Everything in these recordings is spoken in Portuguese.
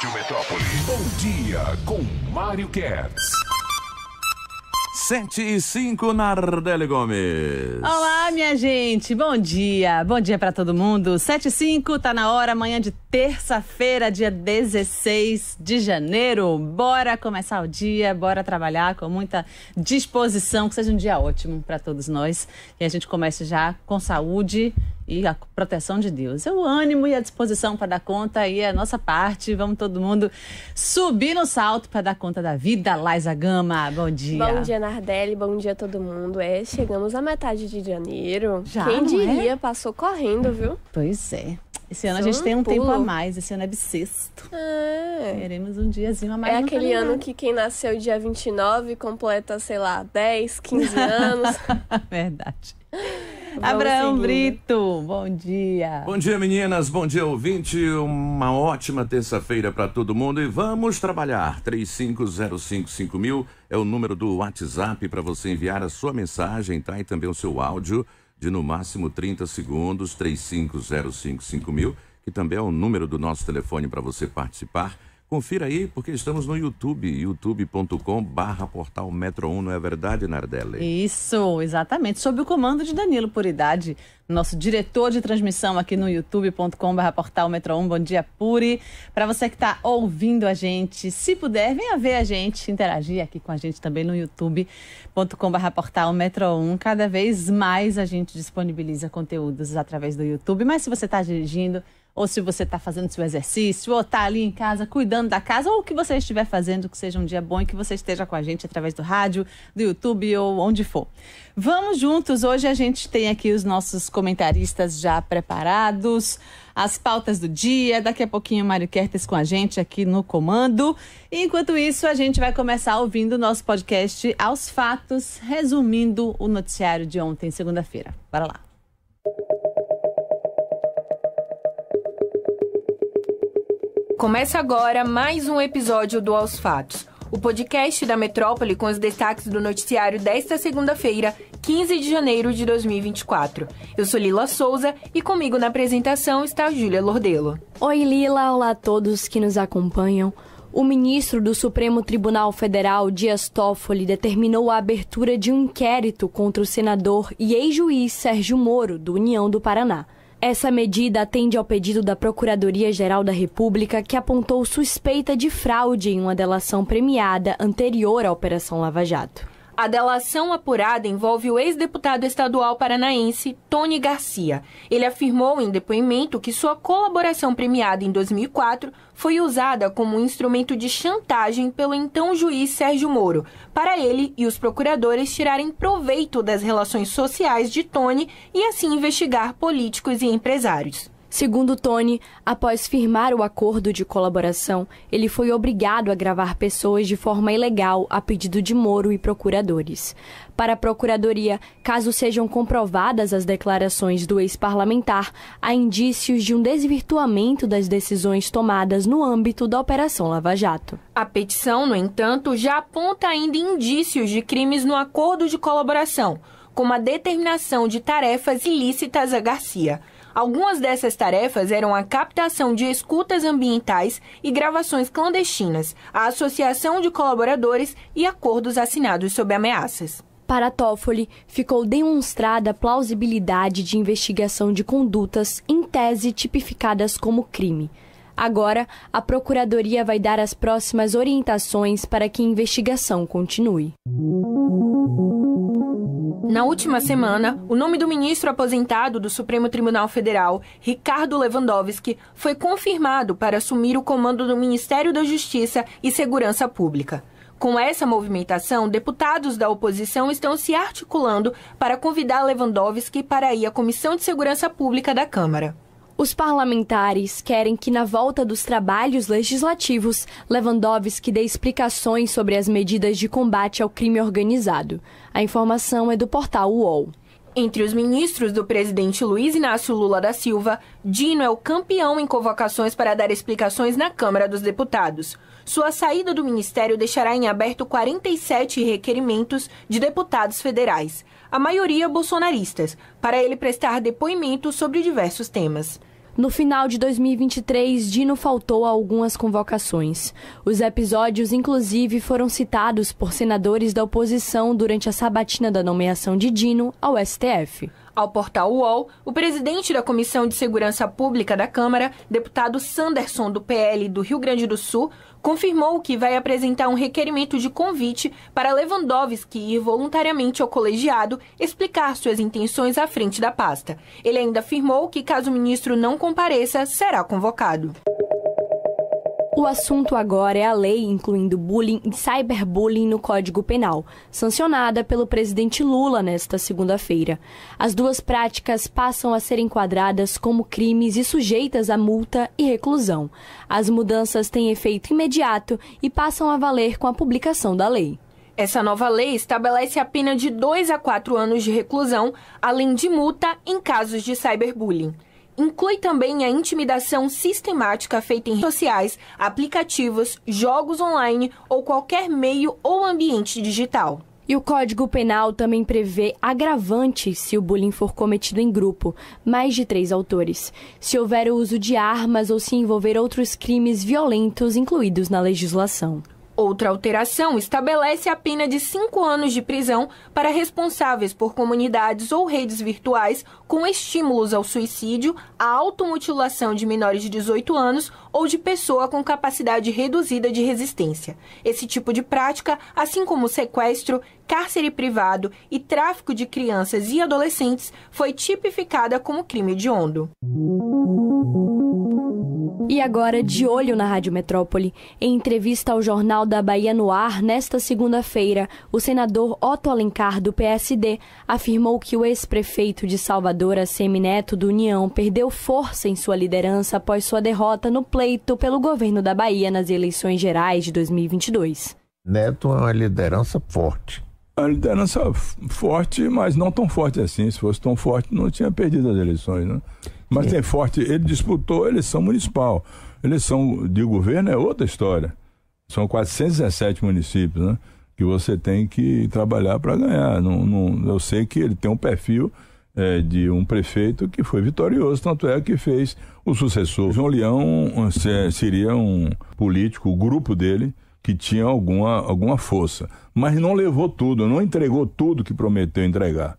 Rádio Metrópole. Bom dia com Mário Kertz. 7 e 5, Nardelli Gomes. Olá, minha gente. Bom dia. Bom dia para todo mundo. 7 e 5, tá na hora, amanhã de terça-feira, dia 16 de janeiro. Bora começar o dia, bora trabalhar com muita disposição, que seja um dia ótimo para todos nós. E a gente comece já com saúde e a proteção de Deus. É o ânimo e a disposição para dar conta e é a nossa parte. Vamos todo mundo subir no salto para dar conta da vida. Laisa Gama, bom dia. Bom dia, Nardelli. Bom dia a todo mundo. É, chegamos à metade de janeiro. Já, Quem é? diria, é? passou correndo, viu? Pois é. Esse ano Só a gente tem um pulo. tempo a mais, esse ano é bissexto. É. Teremos um diazinho a mais. É aquele ano que quem nasceu dia 29 completa, sei lá, 10, 15 anos. Verdade. Abraão Brito, bom dia. Bom dia, meninas. Bom dia, ouvinte. Uma ótima terça-feira para todo mundo e vamos trabalhar. 35055000 é o número do WhatsApp para você enviar a sua mensagem, tá? E também o seu áudio de no máximo 30 segundos, 35055000, que também é o número do nosso telefone para você participar Confira aí, porque estamos no YouTube, youtube.com barra portal Metro 1, não é verdade, Nardelli? Isso, exatamente. Sob o comando de Danilo Puridade, nosso diretor de transmissão aqui no youtube.com barra portal Metro 1. Bom dia, Puri. Para você que está ouvindo a gente, se puder, venha ver a gente, interagir aqui com a gente também no youtube.com barra portal Metro 1. Cada vez mais a gente disponibiliza conteúdos através do YouTube, mas se você está dirigindo ou se você está fazendo seu exercício, ou está ali em casa cuidando da casa, ou o que você estiver fazendo, que seja um dia bom e que você esteja com a gente através do rádio, do YouTube ou onde for. Vamos juntos, hoje a gente tem aqui os nossos comentaristas já preparados as pautas do dia. Daqui a pouquinho, Mário Kertes com a gente aqui no comando. Enquanto isso, a gente vai começar ouvindo o nosso podcast Aos Fatos, resumindo o noticiário de ontem, segunda-feira. Bora lá. Começa agora mais um episódio do Aos Fatos, o podcast da Metrópole com os destaques do noticiário desta segunda-feira, 15 de janeiro de 2024. Eu sou Lila Souza e comigo na apresentação está a Júlia Lordelo. Oi Lila, olá a todos que nos acompanham. O ministro do Supremo Tribunal Federal, Dias Toffoli, determinou a abertura de um inquérito contra o senador e ex-juiz Sérgio Moro, do União do Paraná. Essa medida atende ao pedido da Procuradoria-Geral da República, que apontou suspeita de fraude em uma delação premiada anterior à Operação Lava Jato. A delação apurada envolve o ex-deputado estadual paranaense Tony Garcia. Ele afirmou em depoimento que sua colaboração premiada em 2004 foi usada como um instrumento de chantagem pelo então juiz Sérgio Moro, para ele e os procuradores tirarem proveito das relações sociais de Tony e assim investigar políticos e empresários. Segundo Tony, após firmar o acordo de colaboração, ele foi obrigado a gravar pessoas de forma ilegal a pedido de Moro e procuradores. Para a Procuradoria, caso sejam comprovadas as declarações do ex-parlamentar, há indícios de um desvirtuamento das decisões tomadas no âmbito da Operação Lava Jato. A petição, no entanto, já aponta ainda indícios de crimes no acordo de colaboração, como a determinação de tarefas ilícitas a Garcia. Algumas dessas tarefas eram a captação de escutas ambientais e gravações clandestinas, a associação de colaboradores e acordos assinados sob ameaças. Para Toffoli, ficou demonstrada a plausibilidade de investigação de condutas em tese tipificadas como crime. Agora, a Procuradoria vai dar as próximas orientações para que a investigação continue. Na última semana, o nome do ministro aposentado do Supremo Tribunal Federal, Ricardo Lewandowski, foi confirmado para assumir o comando do Ministério da Justiça e Segurança Pública. Com essa movimentação, deputados da oposição estão se articulando para convidar Lewandowski para ir à Comissão de Segurança Pública da Câmara. Os parlamentares querem que, na volta dos trabalhos legislativos, Lewandowski dê explicações sobre as medidas de combate ao crime organizado. A informação é do portal UOL. Entre os ministros do presidente Luiz Inácio Lula da Silva, Dino é o campeão em convocações para dar explicações na Câmara dos Deputados. Sua saída do ministério deixará em aberto 47 requerimentos de deputados federais, a maioria bolsonaristas, para ele prestar depoimento sobre diversos temas. No final de 2023, Dino faltou a algumas convocações. Os episódios, inclusive, foram citados por senadores da oposição durante a sabatina da nomeação de Dino ao STF. Ao portal UOL, o presidente da Comissão de Segurança Pública da Câmara, deputado Sanderson do PL do Rio Grande do Sul, confirmou que vai apresentar um requerimento de convite para Lewandowski ir voluntariamente ao colegiado explicar suas intenções à frente da pasta. Ele ainda afirmou que, caso o ministro não compareça, será convocado. O assunto agora é a lei incluindo bullying e cyberbullying no Código Penal, sancionada pelo presidente Lula nesta segunda-feira. As duas práticas passam a ser enquadradas como crimes e sujeitas a multa e reclusão. As mudanças têm efeito imediato e passam a valer com a publicação da lei. Essa nova lei estabelece a pena de 2 a 4 anos de reclusão, além de multa em casos de cyberbullying inclui também a intimidação sistemática feita em redes sociais, aplicativos, jogos online ou qualquer meio ou ambiente digital. E o Código Penal também prevê agravante se o bullying for cometido em grupo, mais de três autores, se houver o uso de armas ou se envolver outros crimes violentos incluídos na legislação. Outra alteração estabelece a pena de cinco anos de prisão para responsáveis por comunidades ou redes virtuais com estímulos ao suicídio, à automutilação de menores de 18 anos ou de pessoa com capacidade reduzida de resistência. Esse tipo de prática, assim como sequestro, cárcere privado e tráfico de crianças e adolescentes, foi tipificada como crime hediondo. E agora, de olho na Rádio Metrópole, em entrevista ao Jornal da Bahia no Ar, nesta segunda-feira, o senador Otto Alencar, do PSD, afirmou que o ex-prefeito de Salvador, Semineto do União, perdeu força em sua liderança após sua derrota no pleito pelo governo da Bahia nas eleições gerais de 2022. Neto é uma liderança forte. Uma liderança forte, mas não tão forte assim. Se fosse tão forte, não tinha perdido as eleições, né? Mas Sim. tem forte. Ele disputou eleição municipal. Eleição de governo é outra história. São 417 municípios, né? Que você tem que trabalhar para ganhar. Não, não, eu sei que ele tem um perfil é, de um prefeito que foi vitorioso, tanto é que fez o sucessor. João Leão seria um político, o grupo dele, que tinha alguma, alguma força. Mas não levou tudo, não entregou tudo que prometeu entregar.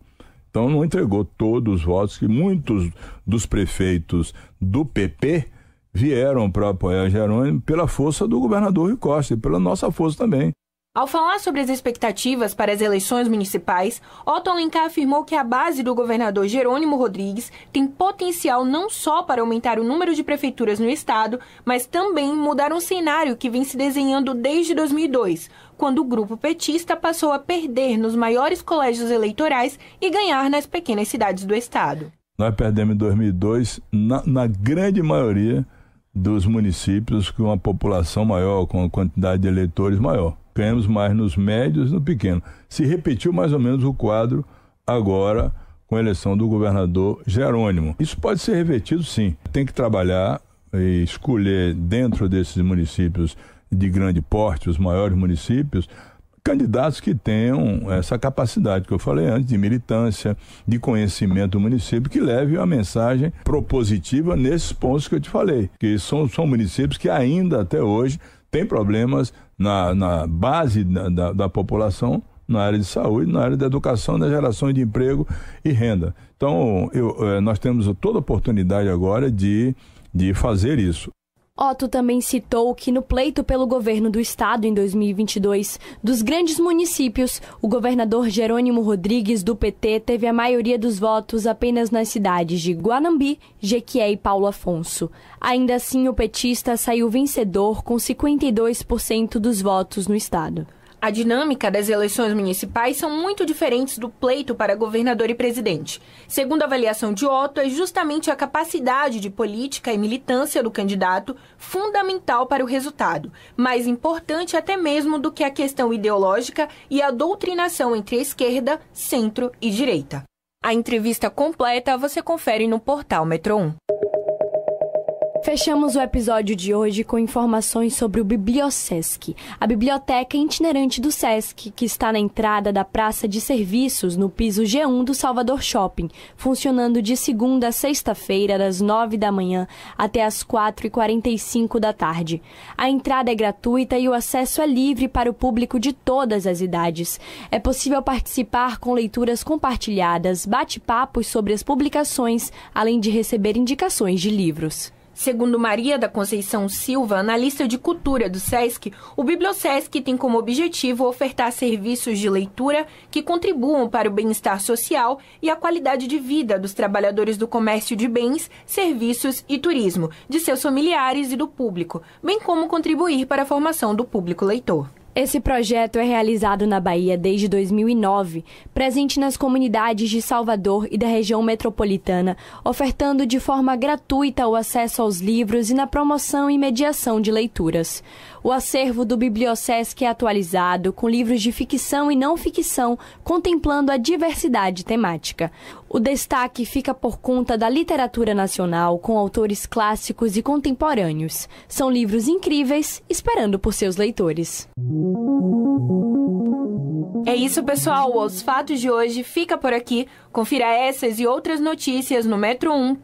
Então não entregou todos os votos que muitos dos prefeitos do PP vieram para apoiar Jerônimo pela força do governador Rui Costa e pela nossa força também. Ao falar sobre as expectativas para as eleições municipais, Otto Lencar afirmou que a base do governador Jerônimo Rodrigues tem potencial não só para aumentar o número de prefeituras no estado, mas também mudar um cenário que vem se desenhando desde 2002, quando o grupo petista passou a perder nos maiores colégios eleitorais e ganhar nas pequenas cidades do estado. Nós perdemos em 2002, na, na grande maioria dos municípios com uma população maior, com uma quantidade de eleitores maior. Ganhamos mais nos médios e no pequeno. Se repetiu mais ou menos o quadro agora com a eleição do governador Jerônimo. Isso pode ser revertido, sim. Tem que trabalhar e escolher dentro desses municípios de grande porte, os maiores municípios, candidatos que tenham essa capacidade que eu falei antes, de militância, de conhecimento do município, que leve a mensagem propositiva nesses pontos que eu te falei, que são, são municípios que ainda até hoje têm problemas na, na base da, da, da população na área de saúde, na área da educação, na geração de emprego e renda. Então, eu, eh, nós temos toda a oportunidade agora de, de fazer isso. Otto também citou que no pleito pelo governo do estado em 2022, dos grandes municípios, o governador Jerônimo Rodrigues do PT teve a maioria dos votos apenas nas cidades de Guanambi, Jequié e Paulo Afonso. Ainda assim, o petista saiu vencedor com 52% dos votos no estado. A dinâmica das eleições municipais são muito diferentes do pleito para governador e presidente. Segundo a avaliação de Otto, é justamente a capacidade de política e militância do candidato fundamental para o resultado, mais importante até mesmo do que a questão ideológica e a doutrinação entre a esquerda, centro e direita. A entrevista completa você confere no portal Metro 1. Fechamos o episódio de hoje com informações sobre o Bibliosesc, a biblioteca itinerante do Sesc, que está na entrada da Praça de Serviços, no piso G1 do Salvador Shopping, funcionando de segunda a sexta-feira, das 9 da manhã até as 4h45 da tarde. A entrada é gratuita e o acesso é livre para o público de todas as idades. É possível participar com leituras compartilhadas, bate-papos sobre as publicações, além de receber indicações de livros. Segundo Maria da Conceição Silva, analista de cultura do SESC, o Bibliosesc tem como objetivo ofertar serviços de leitura que contribuam para o bem-estar social e a qualidade de vida dos trabalhadores do comércio de bens, serviços e turismo, de seus familiares e do público, bem como contribuir para a formação do público leitor. Esse projeto é realizado na Bahia desde 2009, presente nas comunidades de Salvador e da região metropolitana, ofertando de forma gratuita o acesso aos livros e na promoção e mediação de leituras. O acervo do Bibliosesc é atualizado com livros de ficção e não ficção, contemplando a diversidade temática. O destaque fica por conta da literatura nacional, com autores clássicos e contemporâneos. São livros incríveis, esperando por seus leitores. É isso, pessoal. Os fatos de hoje fica por aqui. Confira essas e outras notícias no metro1.com.br.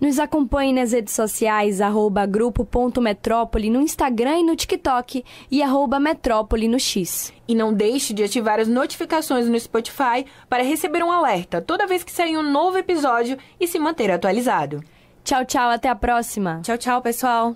Nos acompanhe nas redes sociais arroba grupo.metrópole no Instagram e no TikTok e arroba metrópole no X. E não deixe de ativar as notificações no Spotify para receber um alerta toda vez que sair um novo episódio e se manter atualizado. Tchau, tchau, até a próxima. Tchau, tchau, pessoal.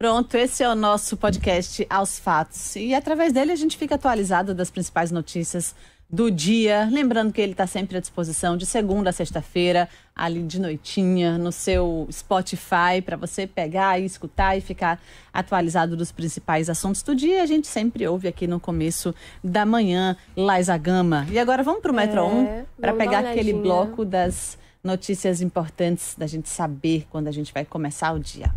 Pronto, esse é o nosso podcast Aos Fatos. E através dele a gente fica atualizado das principais notícias do dia. Lembrando que ele está sempre à disposição de segunda a sexta-feira, ali de noitinha, no seu Spotify, para você pegar e escutar e ficar atualizado dos principais assuntos do dia. A gente sempre ouve aqui no começo da manhã, Laisa Gama. E agora vamos para o Metro é, 1 para pegar aquele bloco das notícias importantes da gente saber quando a gente vai começar o dia.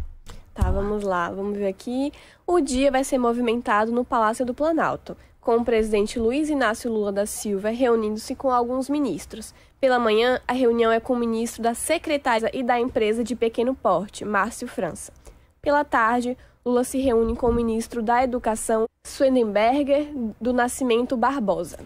Tá, vamos lá, vamos ver aqui. O dia vai ser movimentado no Palácio do Planalto, com o presidente Luiz Inácio Lula da Silva reunindo-se com alguns ministros. Pela manhã, a reunião é com o ministro da Secretaria e da Empresa de Pequeno Porte, Márcio França. Pela tarde, Lula se reúne com o ministro da Educação, Swedenberger, do Nascimento Barbosa.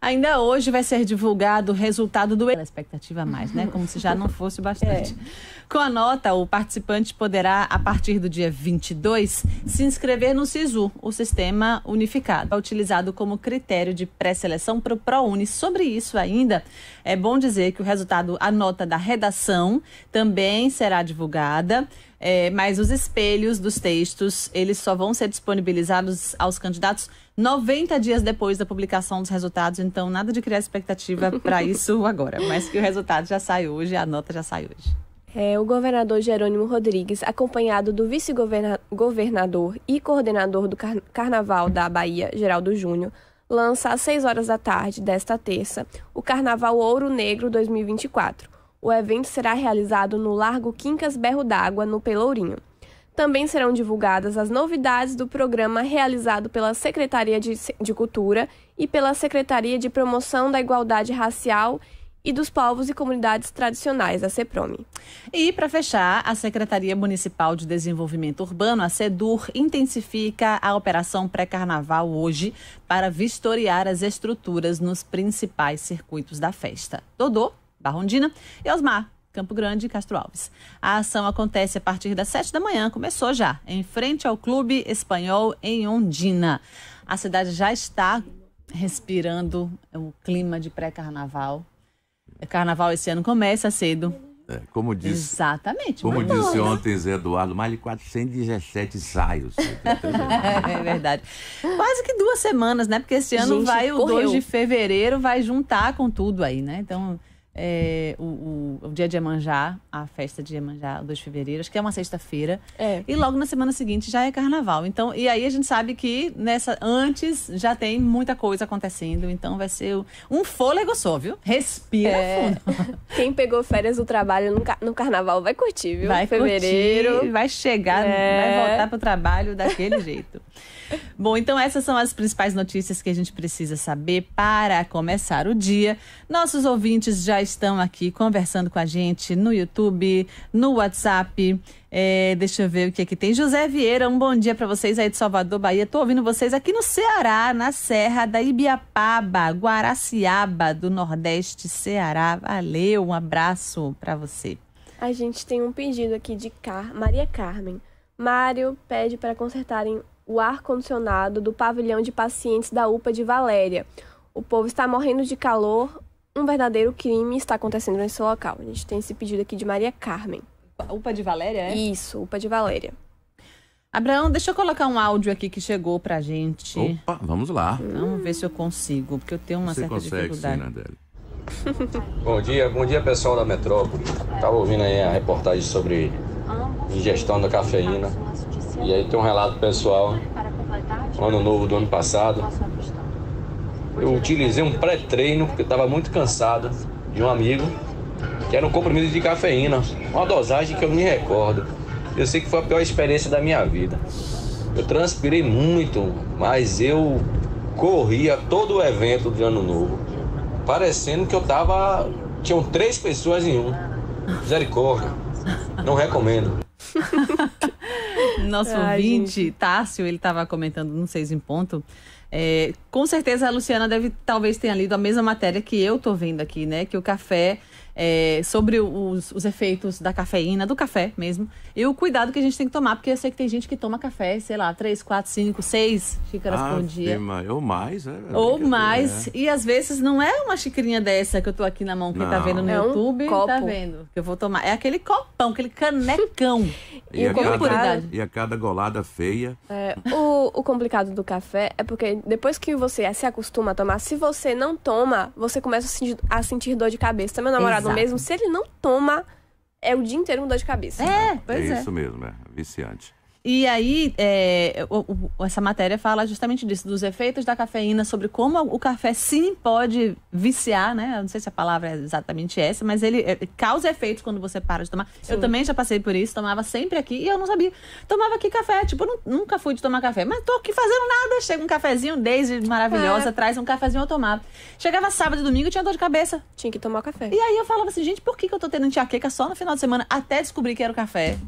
Ainda hoje vai ser divulgado o resultado do. A expectativa mais, né? Como se já não fosse bastante. É. Com a nota, o participante poderá, a partir do dia 22, se inscrever no SISU, o Sistema Unificado, é utilizado como critério de pré-seleção para o ProUni. Sobre isso ainda, é bom dizer que o resultado, a nota da redação, também será divulgada. É, mas os espelhos dos textos, eles só vão ser disponibilizados aos candidatos 90 dias depois da publicação dos resultados, então nada de criar expectativa para isso agora. Mas que o resultado já sai hoje, a nota já sai hoje. É, o governador Jerônimo Rodrigues, acompanhado do vice-governador e coordenador do car Carnaval da Bahia, Geraldo Júnior, lança às 6 horas da tarde desta terça o Carnaval Ouro Negro 2024. O evento será realizado no Largo Quincas Berro d'Água, no Pelourinho. Também serão divulgadas as novidades do programa realizado pela Secretaria de, de Cultura e pela Secretaria de Promoção da Igualdade Racial e e dos povos e comunidades tradicionais, a CEPROME. E, para fechar, a Secretaria Municipal de Desenvolvimento Urbano, a SEDUR, intensifica a operação pré-carnaval hoje para vistoriar as estruturas nos principais circuitos da festa. Dodô, Barrondina e Osmar, Campo Grande e Castro Alves. A ação acontece a partir das 7 da manhã, começou já, em frente ao Clube Espanhol em Ondina. A cidade já está respirando o clima de pré-carnaval. Carnaval esse ano começa cedo. É, como disse, Exatamente. Como mandou, disse ontem Zé Eduardo, mais de 417 saios. Tá é verdade. Quase que duas semanas, né? Porque esse ano Gente, vai o 2 de fevereiro, vai juntar com tudo aí, né? Então, é, o, o, o, dia de Iemanjá, a festa de Iemanjá, 2 de fevereiro, acho que é uma sexta-feira. É. E logo na semana seguinte já é carnaval. Então, e aí a gente sabe que nessa antes já tem muita coisa acontecendo, então vai ser um fôlego só, viu? Respira é. fundo. Quem pegou férias do trabalho no, no carnaval vai curtir, viu? Vai fevereiro. Curtir, vai chegar, é. vai voltar pro trabalho daquele jeito. Bom, então essas são as principais notícias que a gente precisa saber para começar o dia. Nossos ouvintes já estão aqui conversando com a gente no YouTube, no WhatsApp. É, deixa eu ver o que aqui é tem. José Vieira, um bom dia para vocês aí de Salvador, Bahia. Estou ouvindo vocês aqui no Ceará, na Serra da Ibiapaba, Guaraciaba, do Nordeste Ceará. Valeu, um abraço para você. A gente tem um pedido aqui de Car Maria Carmen. Mário pede para consertarem o ar-condicionado do pavilhão de pacientes da UPA de Valéria. O povo está morrendo de calor, um verdadeiro crime está acontecendo nesse local. A gente tem esse pedido aqui de Maria Carmen. UPA de Valéria, é? Isso, UPA de Valéria. Abraão, deixa eu colocar um áudio aqui que chegou pra gente. Opa, vamos lá. Vamos ver se eu consigo, porque eu tenho uma Você certa consegue, dificuldade. Sim, bom dia, bom dia pessoal da metrópole. Estava ouvindo aí a reportagem sobre ingestão da cafeína. E aí tem um relato pessoal, ano novo do ano passado. Eu utilizei um pré-treino, porque estava muito cansado, de um amigo, que era um comprimido de cafeína, uma dosagem que eu me recordo. Eu sei que foi a pior experiência da minha vida. Eu transpirei muito, mas eu corria todo o evento de ano novo, parecendo que eu tava. Tinham três pessoas em um. Misericórdia. Não recomendo. Nosso Ai, ouvinte, gente. Tássio, ele estava comentando no Seis em Ponto. É, com certeza a Luciana deve talvez tenha lido a mesma matéria que eu estou vendo aqui, né? Que o café é, sobre os, os, efeitos da cafeína, do café mesmo, e o cuidado que a gente tem que tomar, porque eu sei que tem gente que toma café, sei lá, 3, 4, 5, 6 xícaras ah, por dia. ou mais, né? Ou é. mais. É. E às vezes não é uma xicrinha dessa que eu tô aqui na mão, que tá não. tá vendo no é YouTube, um tá copo. tá vendo, que eu vou tomar. É aquele copão, aquele canecão. e, a cada, e, a cada, golada feia. É, o, o complicado do café é porque depois que você se acostuma a tomar, se você não toma, você começa a sentir, a sentir dor de cabeça. Meu namorado Exato. mesmo, se ele não toma, é o dia inteiro um dor de cabeça. É, é, pois é. É isso mesmo, é viciante. E aí, é, o, o, essa matéria fala justamente disso, dos efeitos da cafeína, sobre como o café sim pode viciar, né? Eu não sei se a palavra é exatamente essa, mas ele é, causa efeitos quando você para de tomar. Sim. Eu também já passei por isso, tomava sempre aqui e eu não sabia. Tomava aqui café, tipo, não, nunca fui de tomar café, mas tô aqui fazendo nada. Chega um cafezinho, desde maravilhosa, é. traz um cafezinho, eu tomava. Chegava sábado e domingo, tinha dor de cabeça. Tinha que tomar café. E aí eu falava assim, gente, por que, que eu tô tendo enxaqueca só no final de semana? Até descobrir que era o café.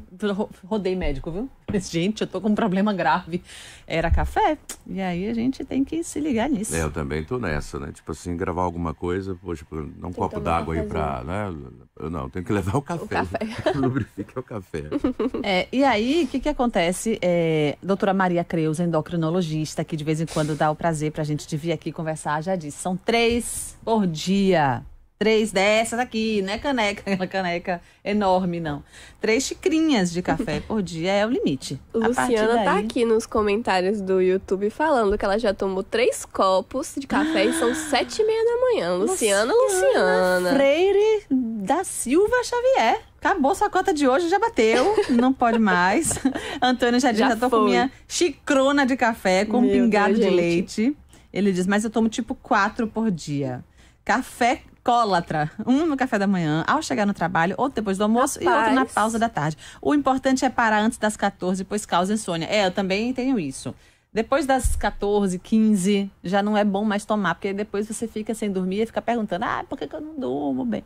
Rodei médico, viu? gente, eu tô com um problema grave. Era café. E aí a gente tem que se ligar nisso. É, eu também tô nessa, né? Tipo assim, gravar alguma coisa, poxa, dá um copo d'água aí pra. Né? Eu não, tenho que levar o café. O café. Lubrifique é o café. É, e aí, o que, que acontece? É, doutora Maria Creuza, endocrinologista, que de vez em quando dá o prazer pra gente de vir aqui conversar, já disse: são três por dia três dessas aqui, não é caneca, aquela caneca enorme, não. Três xicrinhas de café por dia é o limite. Luciana tá daí... tá aqui nos comentários do YouTube falando que ela já tomou três copos de café e são sete e meia da manhã. Luciana, Luciana. Freire da Silva Xavier. Acabou sua cota de hoje, já bateu, não pode mais. Antônio já disse, já, já tô foi. com minha chicrona de café com Meu pingado Deus, de gente. leite. Ele diz, mas eu tomo tipo quatro por dia. Café alcoólatra. Um no café da manhã, ao chegar no trabalho, outro depois do almoço Rapaz. e outro na pausa da tarde. O importante é parar antes das 14, pois causa insônia. É, eu também tenho isso. Depois das 14, 15, já não é bom mais tomar, porque depois você fica sem dormir e fica perguntando: ah, por que, que eu não durmo bem?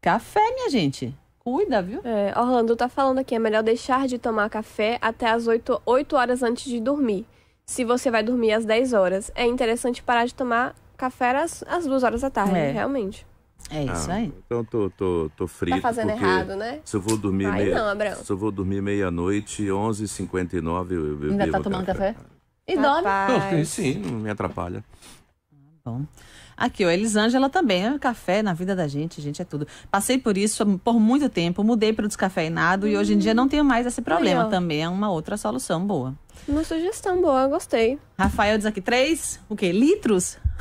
Café, minha gente. Cuida, viu? É, Orlando tá falando aqui, é melhor deixar de tomar café até as 8, 8 horas antes de dormir. Se você vai dormir às 10 horas, é interessante parar de tomar café era às, às duas horas da tarde, é. realmente. É isso ah, aí. Então tô, tô, tô frito. Tá fazendo errado, né? Se eu vou dormir meia, não, Se eu vou dormir meia-noite, 11h59, eu, eu Ainda tá tomando café? café? E Rapaz. dorme? Não, sim, não me atrapalha. Ah, bom. Aqui, o Elisângela também. É café na vida da gente, gente, é tudo. Passei por isso por muito tempo, mudei para o descafeinado hum. e hoje em dia não tenho mais esse problema. também é uma outra solução boa. Uma sugestão boa, gostei. Rafael diz aqui, três, o quê? Litros?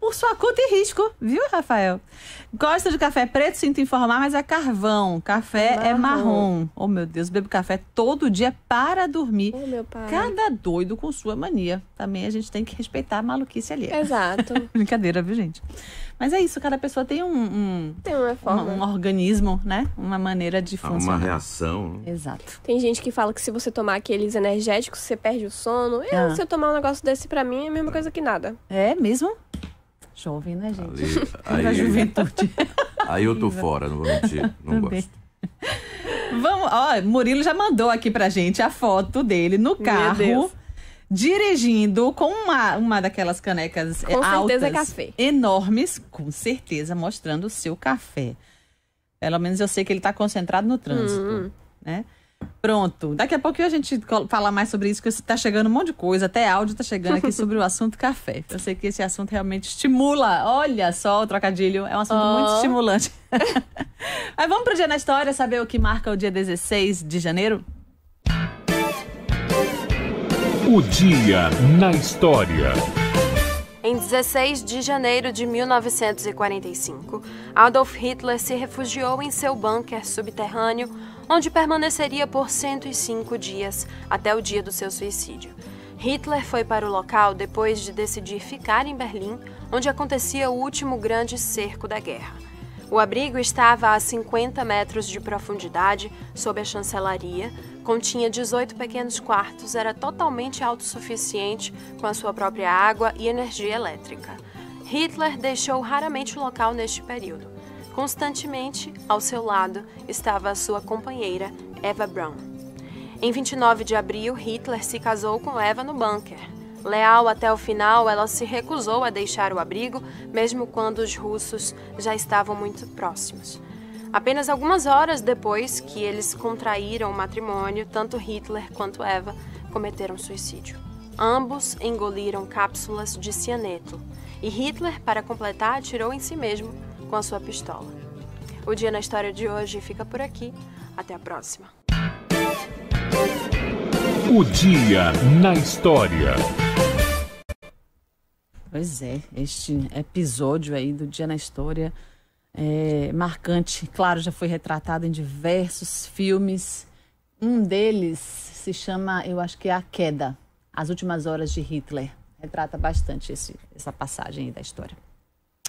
por sua conta e risco, viu, Rafael? Gosta de café preto, sinto informar, mas é carvão. Café é marrom. é marrom. Oh, meu Deus, bebo café todo dia para dormir. Oh, meu pai. Cada doido com sua mania. Também a gente tem que respeitar a maluquice ali. Exato. Brincadeira, viu, gente? Mas é isso, cada pessoa tem um, um tem uma forma. Um, um, organismo, né? Uma maneira de funcionar. Uma reação. Exato. Tem gente que fala que se você tomar aqueles energéticos, você perde o sono. Eu, ah. se eu tomar um negócio desse para mim, é a mesma coisa que nada. É mesmo? Jovem, né, gente? Ali, aí, juventude. Aí eu tô fora, não vou mentir. Não Também. gosto. Vamos, ó, Murilo já mandou aqui pra gente a foto dele no carro. Dirigindo com uma, uma daquelas canecas é, com é altas, certeza café. enormes, com certeza, mostrando o seu café. Pelo menos eu sei que ele está concentrado no trânsito, hum. né? Pronto. Daqui a pouco a gente fala mais sobre isso, que está chegando um monte de coisa, até áudio está chegando aqui sobre o assunto café. Eu sei que esse assunto realmente estimula. Olha só o trocadilho, é um assunto oh. muito estimulante. Mas vamos para o dia na história, saber o que marca o dia 16 de janeiro? O dia na história. Em 16 de janeiro de 1945, Adolf Hitler se refugiou em seu bunker subterrâneo onde permaneceria por 105 dias até o dia do seu suicídio. Hitler foi para o local depois de decidir ficar em Berlim, onde acontecia o último grande cerco da guerra. O abrigo estava a 50 metros de profundidade, sob a chancelaria, continha 18 pequenos quartos, era totalmente autossuficiente com a sua própria água e energia elétrica. Hitler deixou raramente o local neste período. Constantemente ao seu lado estava a sua companheira Eva Braun. Em 29 de abril, Hitler se casou com Eva no bunker. Leal até o final, ela se recusou a deixar o abrigo, mesmo quando os russos já estavam muito próximos. Apenas algumas horas depois que eles contraíram o matrimônio, tanto Hitler quanto Eva cometeram suicídio. Ambos engoliram cápsulas de cianeto e Hitler, para completar, atirou em si mesmo com a sua pistola. O Dia na História de hoje fica por aqui. Até a próxima. O Dia na História. Pois é, este episódio aí do Dia na História é marcante. Claro, já foi retratado em diversos filmes. Um deles se chama, eu acho que é A Queda, As Últimas Horas de Hitler. Retrata bastante esse, essa passagem aí da história.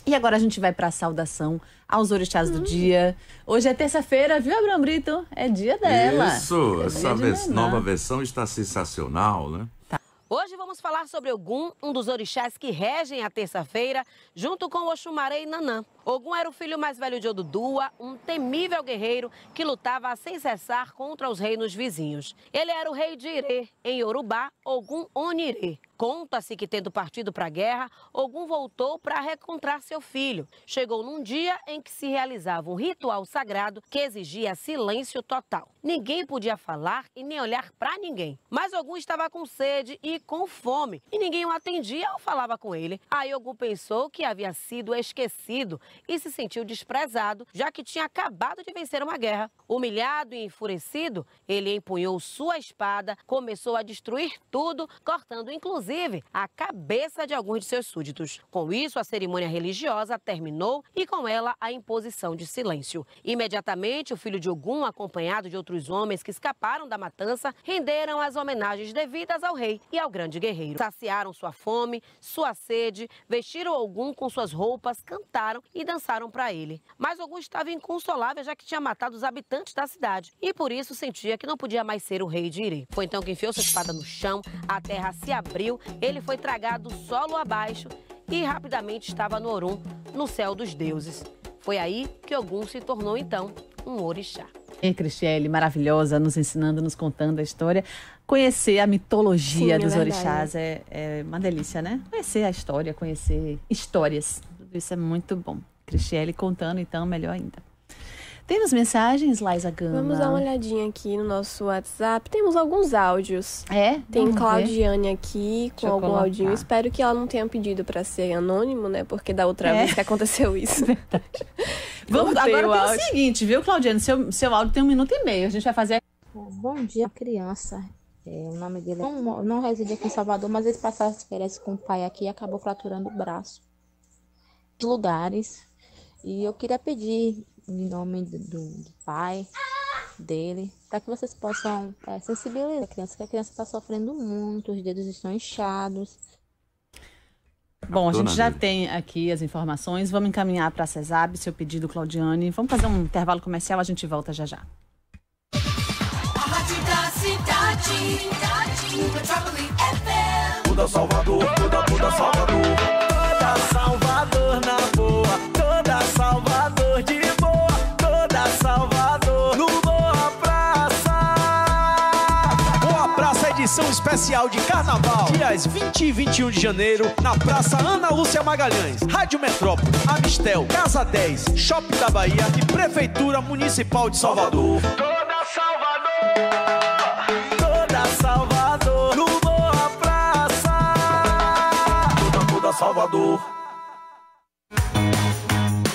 E agora a gente vai para a saudação aos orixás hum. do dia. Hoje é terça-feira, viu, Abrão Brito? É dia dela. Isso, é essa vez, nova versão está sensacional, né? Tá. Hoje vamos falar sobre Ogum, um dos orixás que regem a terça-feira, junto com Oxumaré e Nanã. Ogum era o filho mais velho de Odudua, um temível guerreiro que lutava sem cessar contra os reinos vizinhos. Ele era o rei de Irê, em Yorubá, Ogum Onirê. Conta-se que, tendo partido para a guerra, Ogum voltou para reencontrar seu filho. Chegou num dia em que se realizava um ritual sagrado que exigia silêncio total. Ninguém podia falar e nem olhar para ninguém. Mas Ogum estava com sede e com fome, e ninguém o atendia ou falava com ele. Aí Ogum pensou que havia sido esquecido e se sentiu desprezado, já que tinha acabado de vencer uma guerra. Humilhado e enfurecido, ele empunhou sua espada, começou a destruir tudo, cortando inclusive a cabeça de alguns de seus súditos. Com isso, a cerimônia religiosa terminou e com ela a imposição de silêncio. Imediatamente, o filho de Ogum, acompanhado de outros homens que escaparam da matança, renderam as homenagens devidas ao rei e ao grande guerreiro. Saciaram sua fome, sua sede, vestiram Ogum com suas roupas, cantaram e e dançaram para ele. Mas Ogum estava inconsolável, já que tinha matado os habitantes da cidade e por isso sentia que não podia mais ser o rei de Iri. Foi então que enfiou sua espada no chão, a terra se abriu, ele foi tragado solo abaixo e rapidamente estava no Orun, no céu dos deuses. Foi aí que Ogum se tornou então um orixá. E Cristiane, maravilhosa, nos ensinando, nos contando a história. Conhecer a mitologia Sim, é dos orixás é, é uma delícia, né? Conhecer a história, conhecer histórias. Tudo isso é muito bom. Cristiele contando, então, melhor ainda. Temos mensagens, Laisa Gama? Vamos dar uma olhadinha aqui no nosso WhatsApp. Temos alguns áudios. É? Tem Vamos Claudiane ver. aqui com algum áudio. Espero que ela não tenha pedido para ser anônimo, né? Porque da outra é. vez que aconteceu isso. Vamos, agora o tem áudio. o seguinte, viu, Claudiane? Seu, seu áudio tem um minuto e meio. A gente vai fazer. Ah, bom dia, criança. É, o nome dele é... não, não reside aqui em Salvador, mas ele passava as férias com o pai aqui e acabou fraturando o braço. Lugares e eu queria pedir, em nome do, do pai, dele, para que vocês possam é, sensibilizar a criança, que a criança está sofrendo muito, os dedos estão inchados. Bom, a gente já tem aqui as informações. Vamos encaminhar para a CESAB, seu pedido, Claudiane. Vamos fazer um intervalo comercial, a gente volta já já. Salvador, Salvador, Salvador na edição especial de Carnaval, dias 20 e 21 de janeiro, na Praça Ana Lúcia Magalhães, Rádio Metrópole, Amistel, Casa 10, Shopping da Bahia e Prefeitura Municipal de Salvador. Toda Salvador! Toda Salvador! no boa praça! Toda, toda Salvador!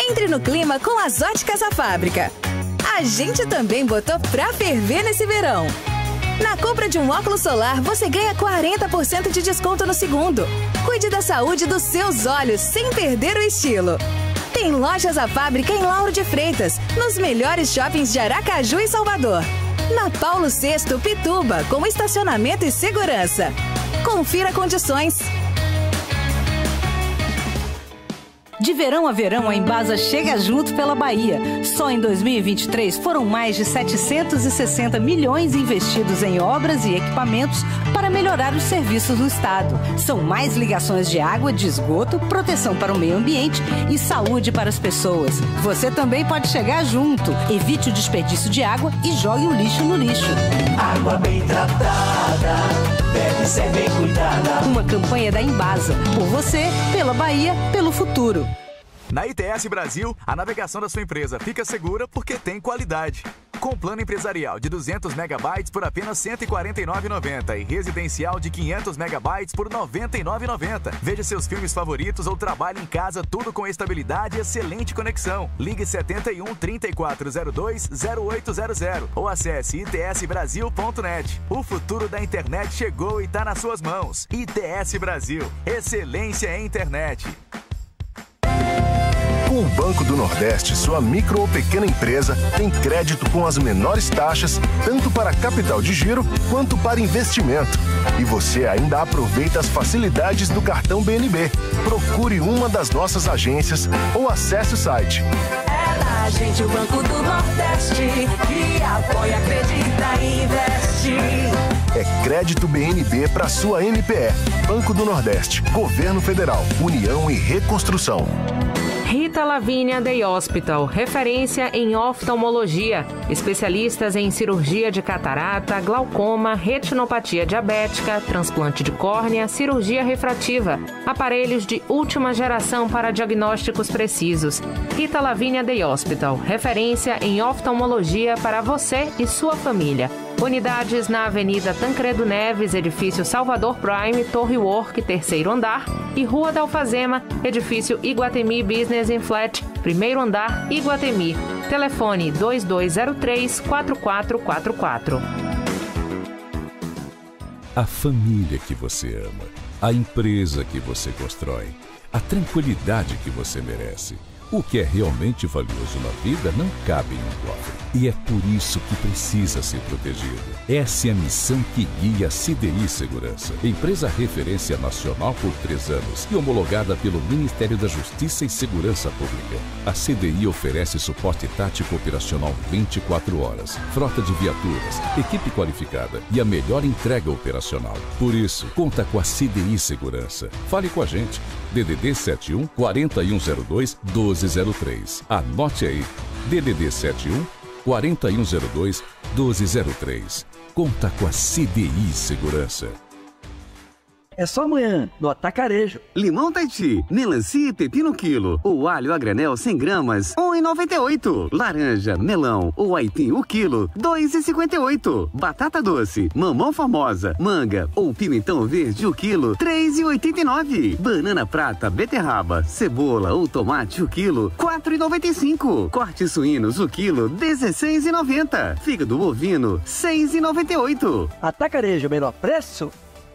Entre no clima com as óticas da fábrica. A gente também botou pra ferver nesse verão. Na compra de um óculos solar, você ganha 40% de desconto no segundo. Cuide da saúde dos seus olhos sem perder o estilo. Tem lojas à fábrica em Lauro de Freitas, nos melhores shoppings de Aracaju e Salvador. Na Paulo VI, Pituba, com estacionamento e segurança. Confira condições. De verão a verão, a Embasa chega junto pela Bahia. Só em 2023 foram mais de 760 milhões investidos em obras e equipamentos para melhorar os serviços do Estado. São mais ligações de água, de esgoto, proteção para o meio ambiente e saúde para as pessoas. Você também pode chegar junto. Evite o desperdício de água e jogue o lixo no lixo. Água bem tratada deve ser bem cuidada. Uma campanha da Embasa. Por você, pela Bahia, pelo futuro. Na ITS Brasil, a navegação da sua empresa fica segura porque tem qualidade. Com plano empresarial de 200 megabytes por apenas 149,90 e residencial de 500 megabytes por 99,90. Veja seus filmes favoritos ou trabalhe em casa tudo com estabilidade e excelente conexão. Ligue 71 3402 0800 ou acesse itsbrasil.net. O futuro da internet chegou e está nas suas mãos. ITS Brasil, excelência em internet. Com o Banco do Nordeste, sua micro ou pequena empresa tem crédito com as menores taxas, tanto para capital de giro quanto para investimento. E você ainda aproveita as facilidades do cartão BNB. Procure uma das nossas agências ou acesse o site. É gente o Banco do Nordeste que apoia, acredita e investe. É crédito BNB para sua MPE. Banco do Nordeste, Governo Federal, União e Reconstrução. Rita Lavínia Day Hospital, referência em oftalmologia, especialistas em cirurgia de catarata, glaucoma, retinopatia diabética, transplante de córnea, cirurgia refrativa, aparelhos de última geração para diagnósticos precisos. Rita Lavínia Day Hospital, referência em oftalmologia para você e sua família. Unidades na Avenida Tancredo Neves, edifício Salvador Prime, Torre Work, terceiro andar, e Rua da Alfazema, edifício Iguatemi Business in Flat, primeiro andar, Iguatemi. Telefone 2203-4444. A família que você ama, a empresa que você constrói, a tranquilidade que você merece. O que é realmente valioso na vida não cabe em um cofre. E é por isso que precisa ser protegido. Essa é a missão que guia a CDI Segurança, empresa referência nacional por três anos e homologada pelo Ministério da Justiça e Segurança Pública. A CDI oferece suporte tático operacional 24 horas, frota de viaturas, equipe qualificada e a melhor entrega operacional. Por isso, conta com a CDI Segurança. Fale com a gente. DDD 71 4102 1203. Anote aí. DDD 71 4102 1203. Conta com a CDI Segurança. É só amanhã, no Atacarejo. Limão Taiti, melancia e pepino quilo. O alho a granel 100 gramas, 1,98. Laranja, melão ou aipim o quilo, 2,58. Batata doce, mamão famosa, manga ou pimentão verde o quilo, 3,89. Banana prata, beterraba, cebola ou tomate o quilo, 4,95. Cortes suínos o quilo, 16,90. Fígado bovino, 6,98. Atacarejo, melhor preço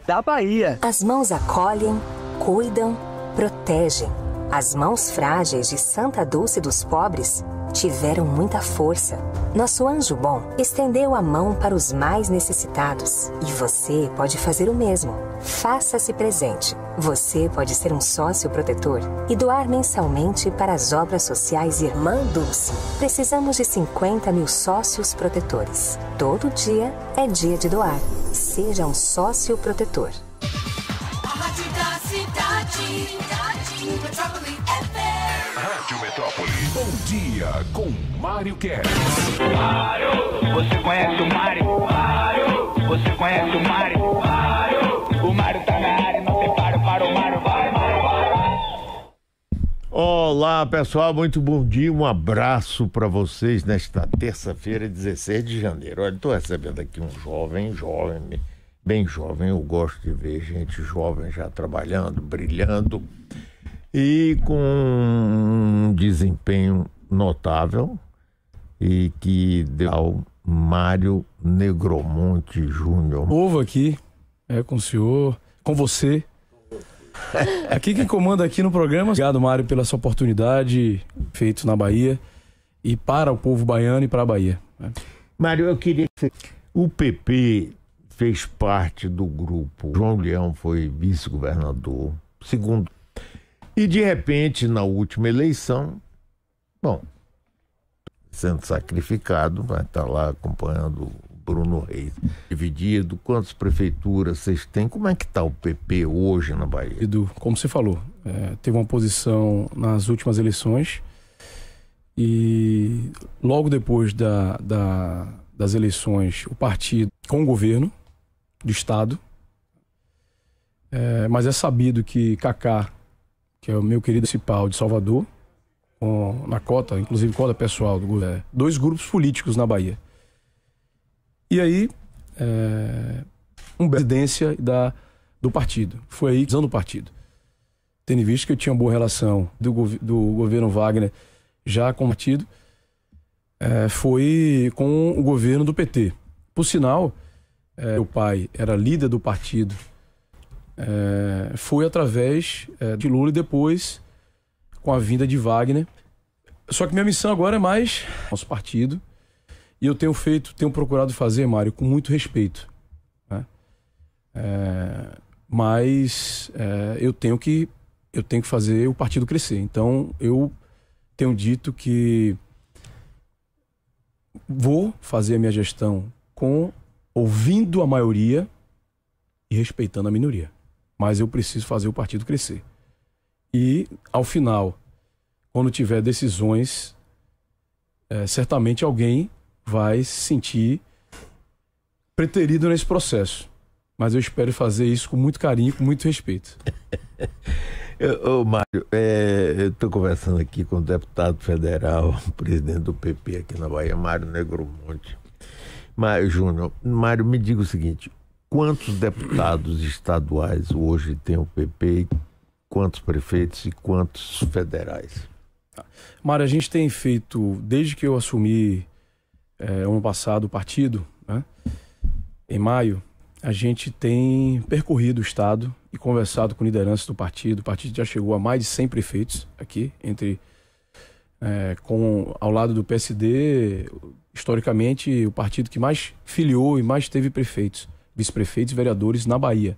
da Bahia. As mãos acolhem, cuidam, protegem. As mãos frágeis de Santa Dulce dos Pobres tiveram muita força. Nosso anjo bom estendeu a mão para os mais necessitados e você pode fazer o mesmo. Faça-se presente. Você pode ser um sócio protetor e doar mensalmente para as obras sociais Irmã Dulce. Precisamos de 50 mil sócios protetores. Todo dia é dia de doar. Seja um sócio protetor. A Rádio da Cidade, Metrópole Rádio Metrópole. Bom dia com Mário Guedes. Mário, você conhece o Mário? Mário, você conhece o Mário? Mário? Olá, pessoal, muito bom dia. Um abraço para vocês nesta terça-feira, 16 de janeiro. Olha, estou recebendo aqui um jovem, jovem, bem jovem. Eu gosto de ver gente jovem já trabalhando, brilhando e com um desempenho notável e que deu ao Mário Negromonte Júnior. Ovo aqui, é com o senhor, com você. aqui quem comanda aqui no programa. Obrigado, Mário, pela sua oportunidade feito na Bahia e para o povo baiano e para a Bahia. Né? Mário, eu queria. O PP fez parte do grupo. João Leão foi vice-governador, segundo. E de repente, na última eleição, bom, sendo sacrificado, vai estar lá acompanhando Bruno Reis, dividido, quantas prefeituras vocês têm, como é que está o PP hoje na Bahia? Edu, como você falou, é, teve uma posição nas últimas eleições e logo depois da, da, das eleições, o partido com o governo do Estado, é, mas é sabido que Kaká, que é o meu querido principal de Salvador, com, na cota, inclusive cota pessoal do governo, é, dois grupos políticos na Bahia. E aí, é, um presidência da, do partido. Foi aí, visão o partido. Tendo visto que eu tinha uma boa relação do, do governo Wagner já com o partido, é, foi com o governo do PT. Por sinal, é, meu pai era líder do partido, é, foi através é, de Lula e depois com a vinda de Wagner. Só que minha missão agora é mais nosso partido, e eu tenho feito, tenho procurado fazer, Mário, com muito respeito. Né? É, mas é, eu tenho que eu tenho que fazer o partido crescer. Então eu tenho dito que vou fazer a minha gestão com ouvindo a maioria e respeitando a minoria. Mas eu preciso fazer o partido crescer. E ao final, quando tiver decisões, é, certamente alguém vai se sentir preterido nesse processo. Mas eu espero fazer isso com muito carinho, e com muito respeito. Ô, Mário, é, eu estou conversando aqui com o deputado federal, presidente do PP aqui na Bahia, Mário Negromonte. Mário Júnior, Mário, me diga o seguinte: quantos deputados estaduais hoje tem o PP, quantos prefeitos e quantos federais? Tá. Mário, a gente tem feito, desde que eu assumi é, ano passado o partido, né? em maio, a gente tem percorrido o Estado e conversado com lideranças do partido. O partido já chegou a mais de 100 prefeitos aqui, entre é, com ao lado do PSD, historicamente, o partido que mais filiou e mais teve prefeitos, vice-prefeitos e vereadores na Bahia.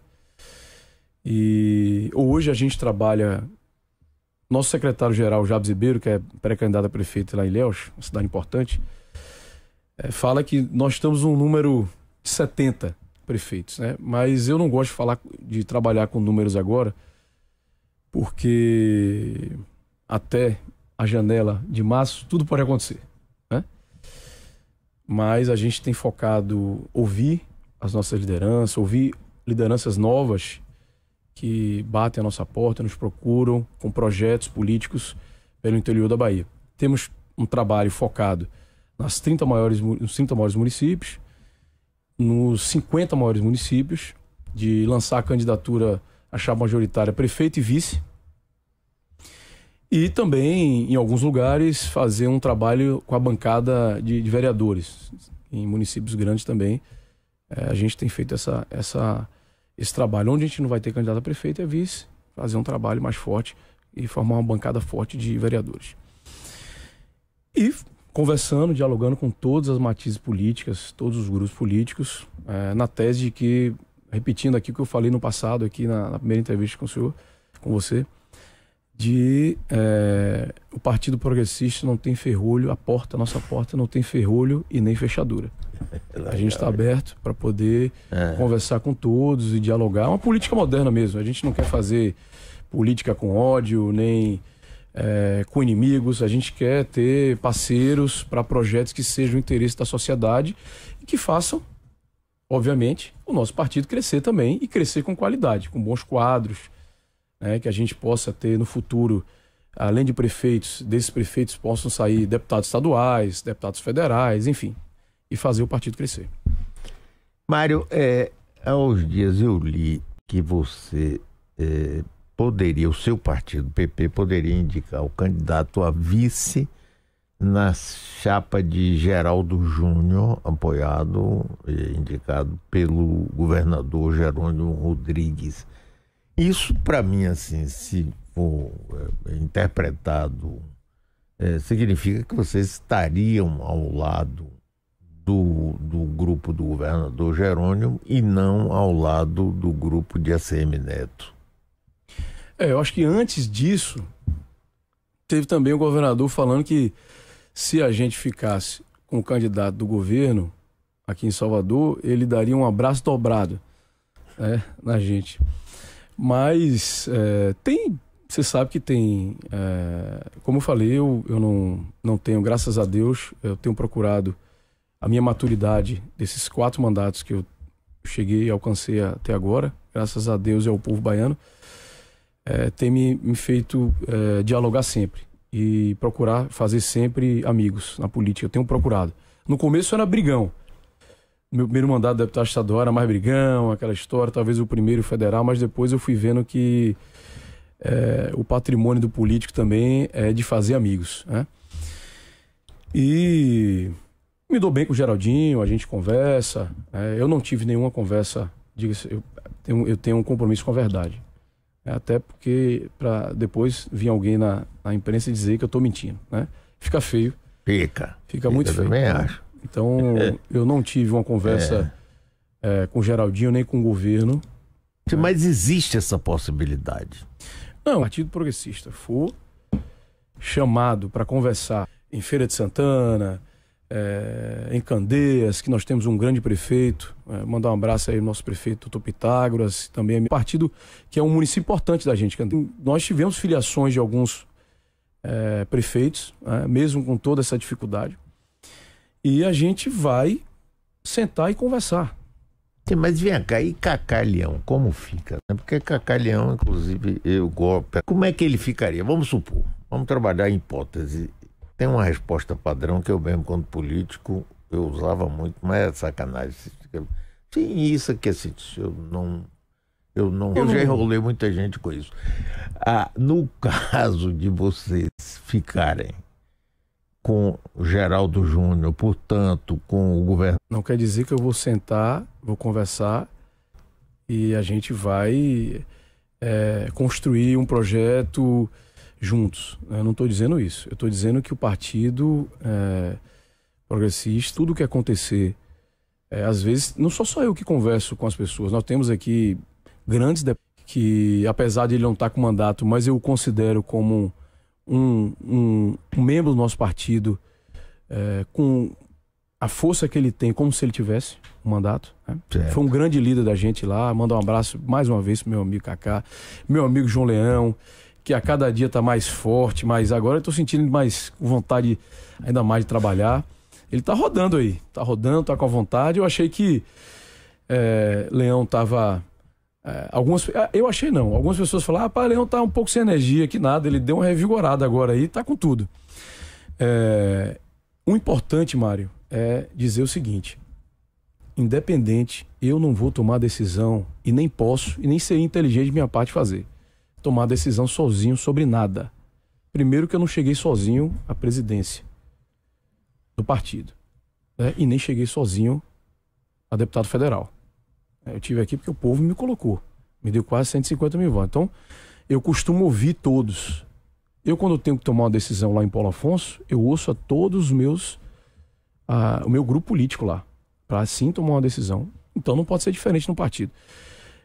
E hoje a gente trabalha. Nosso secretário-geral, Jabes Ribeiro, que é pré-candidato a prefeito lá em Léus, uma cidade importante, é, fala que nós estamos um número de 70 prefeitos, né? Mas eu não gosto de falar de trabalhar com números agora, porque até a janela de março tudo pode acontecer, né? Mas a gente tem focado ouvir as nossas lideranças, ouvir lideranças novas que batem a nossa porta, nos procuram com projetos políticos pelo interior da Bahia. Temos um trabalho focado nas 30 maiores, nos 30 maiores municípios, nos 50 maiores municípios, de lançar a candidatura a majoritária prefeito e vice. E também, em alguns lugares, fazer um trabalho com a bancada de, de vereadores. Em municípios grandes também, é, a gente tem feito essa, essa, esse trabalho. Onde a gente não vai ter candidato a prefeito é vice, fazer um trabalho mais forte e formar uma bancada forte de vereadores. E conversando, dialogando com todas as matizes políticas, todos os grupos políticos, é, na tese de que, repetindo aqui o que eu falei no passado, aqui na, na primeira entrevista com o senhor, com você, de é, o Partido Progressista não tem ferrolho, a porta, a nossa porta não tem ferrolho e nem fechadura. A gente está aberto para poder é. conversar com todos e dialogar. É uma política moderna mesmo. A gente não quer fazer política com ódio, nem é, com inimigos, a gente quer ter parceiros para projetos que sejam o interesse da sociedade e que façam, obviamente, o nosso partido crescer também e crescer com qualidade, com bons quadros, né, que a gente possa ter no futuro, além de prefeitos, desses prefeitos possam sair deputados estaduais, deputados federais, enfim, e fazer o partido crescer. Mário, é, há uns dias eu li que você é poderia, o seu partido, o PP, poderia indicar o candidato a vice na chapa de Geraldo Júnior, apoiado e indicado pelo governador Jerônimo Rodrigues. Isso, para mim, assim, se for é, interpretado, é, significa que vocês estariam ao lado do, do grupo do governador Jerônimo e não ao lado do grupo de ACM Neto. É, eu acho que antes disso, teve também o governador falando que se a gente ficasse com o candidato do governo aqui em Salvador, ele daria um abraço dobrado né, na gente. Mas é, tem. Você sabe que tem. É, como eu falei, eu, eu não, não tenho, graças a Deus, eu tenho procurado a minha maturidade desses quatro mandatos que eu cheguei e alcancei até agora, graças a Deus e é ao povo baiano é, tem me, me feito é, dialogar sempre e procurar fazer sempre amigos na política. Eu tenho procurado. No começo era brigão. Meu primeiro mandato de deputado estadual era mais brigão, aquela história, talvez o primeiro federal, mas depois eu fui vendo que é, o patrimônio do político também é de fazer amigos. Né? E me dou bem com o Geraldinho, a gente conversa. Né? Eu não tive nenhuma conversa, diga eu tenho, eu tenho um compromisso com a verdade. É até porque para depois vir alguém na, na, imprensa e dizer que eu estou mentindo, né? Fica feio. Fica. Fica, muito eu feio. Também acho. Então, eu não tive uma conversa é. É, com o Geraldinho nem com o governo. Mas né? existe essa possibilidade. Não, o Partido Progressista foi chamado para conversar em Feira de Santana, é, em Candeias, que nós temos um grande prefeito. É, mandar um abraço aí ao nosso prefeito Dr. Pitágoras, também é um partido que é um município importante da gente. Nós tivemos filiações de alguns é, prefeitos, né, mesmo com toda essa dificuldade. E a gente vai sentar e conversar. Sim, mas vem cá, e Cacalhão, como fica? Porque Cacalhão, inclusive, eu golpe. Como é que ele ficaria? Vamos supor, vamos trabalhar a hipótese tem uma resposta padrão que eu mesmo, quando político, eu usava muito, mas é sacanagem. Tipo Sim, isso aqui assim, eu não. Eu não. Eu já enrolei muita gente com isso. Ah, no caso de vocês ficarem com Geraldo Júnior, portanto, com o governo. Não quer dizer que eu vou sentar, vou conversar e a gente vai é, construir um projeto juntos. Eu não estou dizendo isso. Eu estou dizendo que o partido é, progressista, tudo que acontecer, é, às vezes, não sou só eu que converso com as pessoas. Nós temos aqui grandes que, apesar de ele não estar tá com mandato, mas eu o considero como um, um, um membro do nosso partido é, com a força que ele tem, como se ele tivesse um mandato. Né? Foi um grande líder da gente lá. Manda um abraço mais uma vez pro meu amigo Kaká, meu amigo João Leão que a cada dia está mais forte, mas agora eu estou sentindo mais vontade ainda mais de trabalhar. Ele está rodando aí, está rodando, está com a vontade. Eu achei que é, Leão estava é, eh, algumas, eh, eu achei não. Algumas pessoas falaram, ah, pá, Leão tá um pouco sem energia, que nada. Ele deu uma revigorada agora aí, tá com tudo. É, o importante, Mário, é dizer o seguinte: independente, eu não vou tomar decisão e nem posso e nem seria inteligente de minha parte fazer tomar decisão sozinho sobre nada. Primeiro que eu não cheguei sozinho à presidência do partido. Né? E nem cheguei sozinho a deputado federal. Eu tive aqui porque o povo me colocou. Me deu quase 150 mil votos. Então, eu costumo ouvir todos. Eu, quando tenho que tomar uma decisão lá em Paulo Afonso, eu ouço a todos os meus. A, o meu grupo político lá. Para assim tomar uma decisão. Então não pode ser diferente no partido.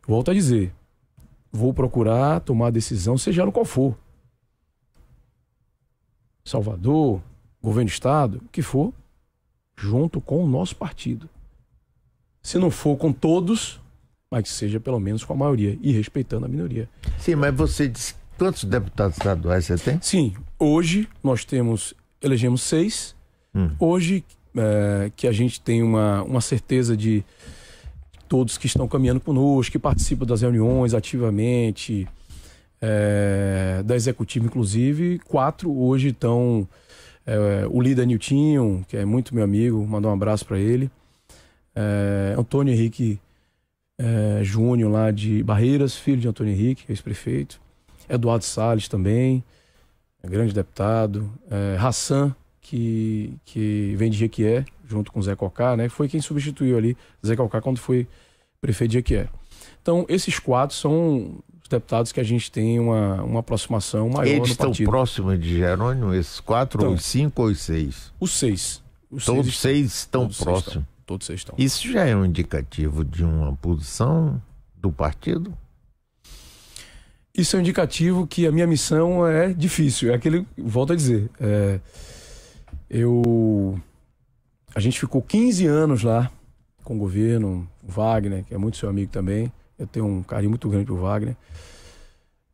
Volto a dizer, vou procurar tomar a decisão, seja ela qual for. Salvador, governo do estado, o que for, junto com o nosso partido. Se não for com todos, mas que seja pelo menos com a maioria e respeitando a minoria. Sim, mas você disse quantos deputados estaduais você tem? Sim, hoje nós temos, elegemos seis. Hum. Hoje é, que a gente tem uma, uma certeza de todos que estão caminhando conosco, que participam das reuniões ativamente, é, da executiva, inclusive. Quatro hoje estão. É, o líder Niltinho, que é muito meu amigo, mandar um abraço para ele. É, Antônio Henrique é, Júnior, lá de Barreiras, filho de Antônio Henrique, ex-prefeito. Eduardo Salles também, é grande deputado. É, Hassan, que, que vem de Jequié junto com o Zé Cocá, né? Foi quem substituiu ali Zé Cocá quando foi prefeito de Equié. Então, esses quatro são os deputados que a gente tem uma, uma aproximação maior Eles estão próximos de Jerônimo, esses quatro, então, ou cinco ou seis? Os seis. Os todos seis estão, estão próximos. todos seis estão. Isso já é um indicativo de uma posição do partido? Isso é um indicativo que a minha missão é difícil. É aquele, volto a dizer, é, eu a gente ficou 15 anos lá com o governo, o Wagner, que é muito seu amigo também. Eu tenho um carinho muito grande pro Wagner.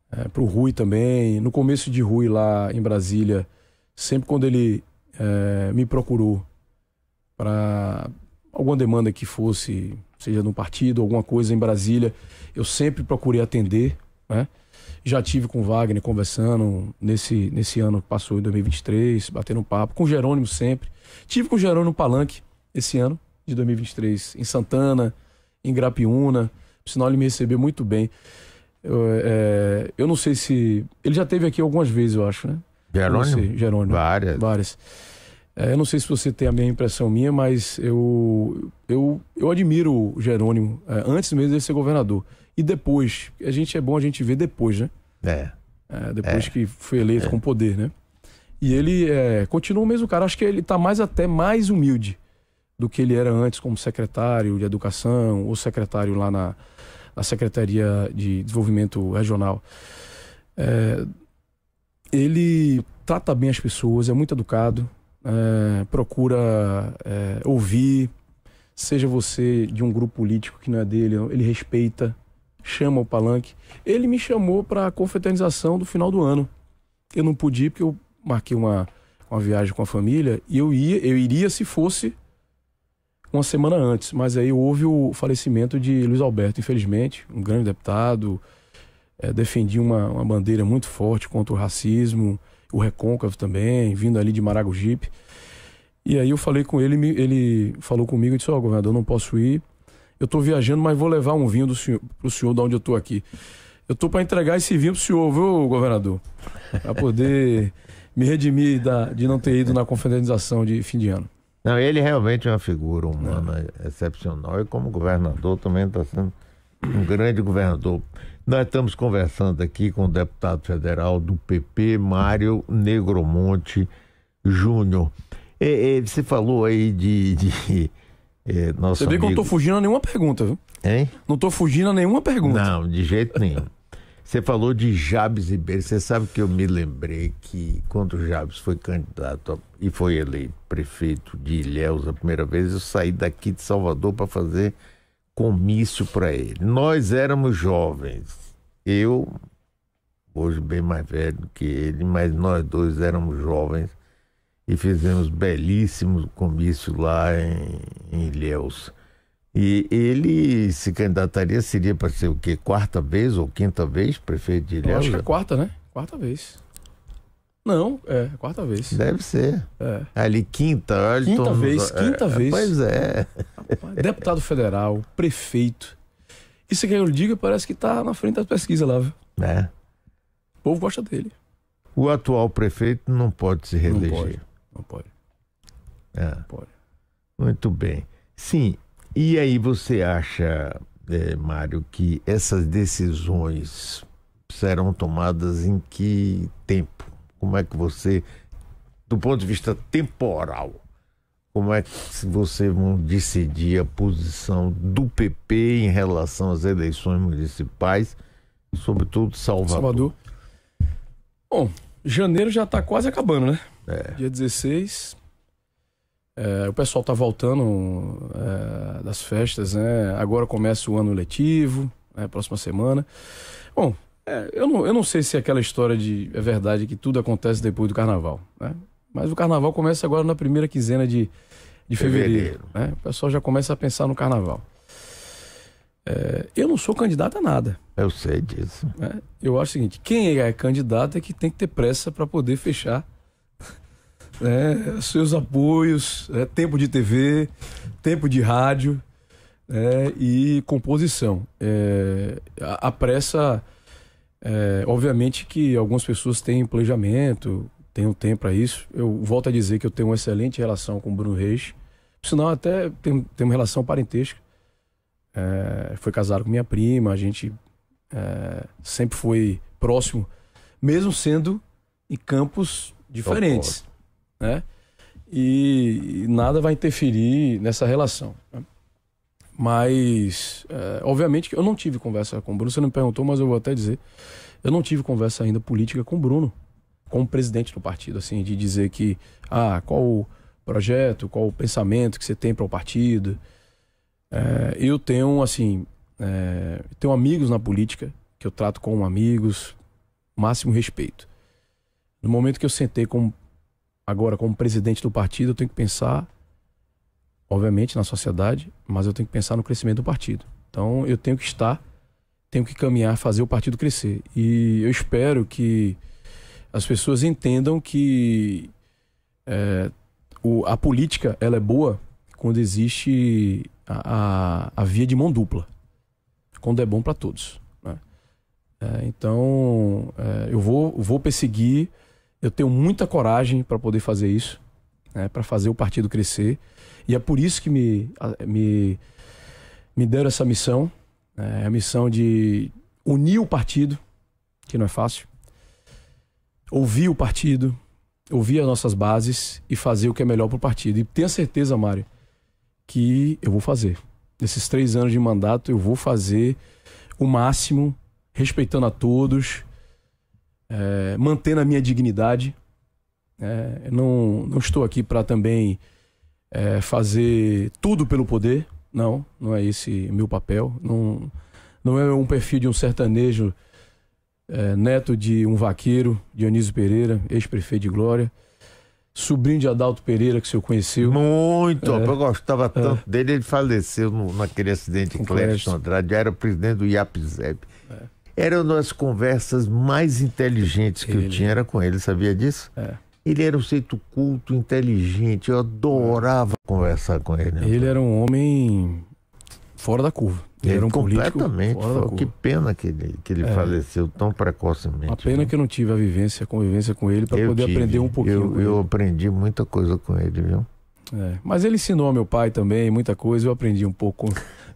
É, pro Rui também. No começo de Rui lá em Brasília, sempre quando ele é, me procurou para alguma demanda que fosse, seja no partido, alguma coisa em Brasília, eu sempre procurei atender, né? Já tive com o Wagner conversando nesse, nesse ano que passou, em 2023, batendo um papo, com o Jerônimo sempre. Tive com o Gerônimo no Palanque esse ano, de 2023, em Santana, em Grapiúna. Por sinal, ele me recebeu muito bem. Eu, é, eu não sei se. Ele já teve aqui algumas vezes, eu acho, né? Gerônimo? Sei, Gerônimo. Várias. Várias. É, eu não sei se você tem a mesma impressão minha, mas eu, eu, eu admiro o Jerônimo é, antes mesmo de ser governador. E depois, a gente é bom a gente ver depois, né? É. é depois é. que foi eleito é. com poder, né? E ele é, continua o mesmo cara. Acho que ele está mais até mais humilde do que ele era antes como secretário de educação ou secretário lá na, na Secretaria de Desenvolvimento Regional. É, ele trata bem as pessoas, é muito educado, é, procura é, ouvir, seja você de um grupo político que não é dele, ele respeita, chama o palanque. Ele me chamou para a confraternização do final do ano. Eu não pude ir porque eu marquei uma, uma viagem com a família e eu ia, eu iria se fosse uma semana antes, mas aí houve o falecimento de Luiz Alberto, infelizmente, um grande deputado, é, eh, defendia uma, uma bandeira muito forte contra o racismo, o recôncavo também, vindo ali de Maragogipe. E aí eu falei com ele, ele falou comigo e disse: Ó, oh, governador, não posso ir. Eu tô viajando, mas vou levar um vinho do senhor, pro senhor de onde eu tô aqui. Eu tô para entregar esse vinho pro senhor, viu, governador? Para poder me redimir da, de não ter ido na confraternização de fim de ano. Não, ele realmente é uma figura humana é. excepcional e como governador também está sendo um grande governador. Nós estamos conversando aqui com o deputado federal do PP, Mário Negromonte Júnior. E é, você falou aí de. de eh, nosso você vê amigo... que eu não estou fugindo a nenhuma pergunta, viu? Hein? Não estou fugindo a nenhuma pergunta. Não, de jeito nenhum. Você falou de Jabes Ribeiro. Você sabe que eu me lembrei que quando o Jabes foi candidato a, e foi eleito prefeito de Ilhéus a primeira vez, eu saí daqui de Salvador para fazer comício para ele. Nós éramos jovens. Eu, hoje bem mais velho do que ele, mas nós dois éramos jovens e fizemos belíssimos comício lá em, em Ilhéus. E ele se candidataria, seria para ser o quê? Quarta vez ou quinta vez prefeito de Ilhéus? Eu acho que é quarta, né? Quarta vez. Não, é, quarta vez. Deve ser. É. Ali, quinta, olha. Quinta vez, é, quinta é, vez. Pois é. Deputado federal, prefeito. Isso que eu lhe digo parece que está na frente da pesquisa lá, viu? É. O povo gosta dele. O atual prefeito não pode se reeleger. Não pode. Não pode. É. Não pode. Muito bem. Sim, e aí você acha, é, Mário, que essas decisões serão tomadas em que tempo? Como é que você, do ponto de vista temporal, como é que você vão decidir a posição do PP em relação às eleições municipais, sobretudo Salvador? Salvador. Bom, janeiro já está quase acabando, né? É. Dia 16, é, o pessoal está voltando é, das festas, né? Agora começa o ano letivo, né? próxima semana. Bom, é, eu, não, eu não sei se é aquela história de é verdade que tudo acontece depois do carnaval, né? Mas o carnaval começa agora na primeira quinzena de, de fevereiro. fevereiro. Né? O pessoal já começa a pensar no carnaval. É, eu não sou candidato a nada. Eu sei disso. É, eu acho o seguinte: quem é candidato é que tem que ter pressa para poder fechar né, seus apoios, é, tempo de TV, tempo de rádio é, e composição. É, a, a, pressa, é, obviamente que algumas pessoas têm planejamento, têm um tempo para isso. Eu volto a dizer que eu tenho uma excelente relação com o Bruno Reis, senão até tem, tem uma relação parentesca. É, foi casado com minha prima, a gente é, sempre foi próximo, mesmo sendo em campos diferentes. Oposto né? E, e nada vai interferir nessa relação. Né? Mas, é, obviamente, que eu não tive conversa com o Bruno. Você não me perguntou, mas eu vou até dizer. Eu não tive conversa ainda política com o Bruno, como presidente do partido, assim, de dizer que, ah, qual o projeto, qual o pensamento que você tem para o partido. É, eu tenho, assim, é, tenho amigos na política, que eu trato como amigos, máximo respeito. No momento que eu sentei com Agora, como presidente do partido, eu tenho que pensar, obviamente, na sociedade, mas eu tenho que pensar no crescimento do partido. Então, eu tenho que estar, tenho que caminhar, fazer o partido crescer. E eu espero que as pessoas entendam que é, o, a política ela é boa quando existe a, a, a via de mão dupla, quando é bom para todos. Né? É, então, é, eu vou, vou perseguir eu tenho muita coragem para poder fazer isso, né, para fazer o partido crescer. E é por isso que me, me, me deram essa missão né, a missão de unir o partido, que não é fácil, ouvir o partido, ouvir as nossas bases e fazer o que é melhor para o partido. E tenha certeza, Mário, que eu vou fazer. Nesses três anos de mandato, eu vou fazer o máximo, respeitando a todos é, mantendo a minha dignidade. É, não, não estou aqui para também é, fazer tudo pelo poder, não, não é esse meu papel. Não, não é um perfil de um sertanejo é, neto de um vaqueiro, Dionísio Pereira, ex-prefeito de Glória. Sobrinho de Adalto Pereira, que o senhor conheceu. Muito, é, eu gostava é. tanto dele, ele faleceu no, naquele acidente em Clériston Andrade, era presidente do IAPZEB. Era uma das conversas mais inteligentes que ele. eu tinha, era com ele, sabia disso? É. Ele era um jeito culto, inteligente, eu adorava conversar com ele. Né? Ele era um homem fora da curva. Ele, ele era um completamente fora da curva. Que pena que ele, que ele é. faleceu tão precocemente. Uma pena né? que eu não tive a vivência, a convivência com ele para poder tive. aprender um pouquinho. Eu, eu aprendi muita coisa com ele, viu? É, mas ele ensinou meu pai também muita coisa, eu aprendi um pouco,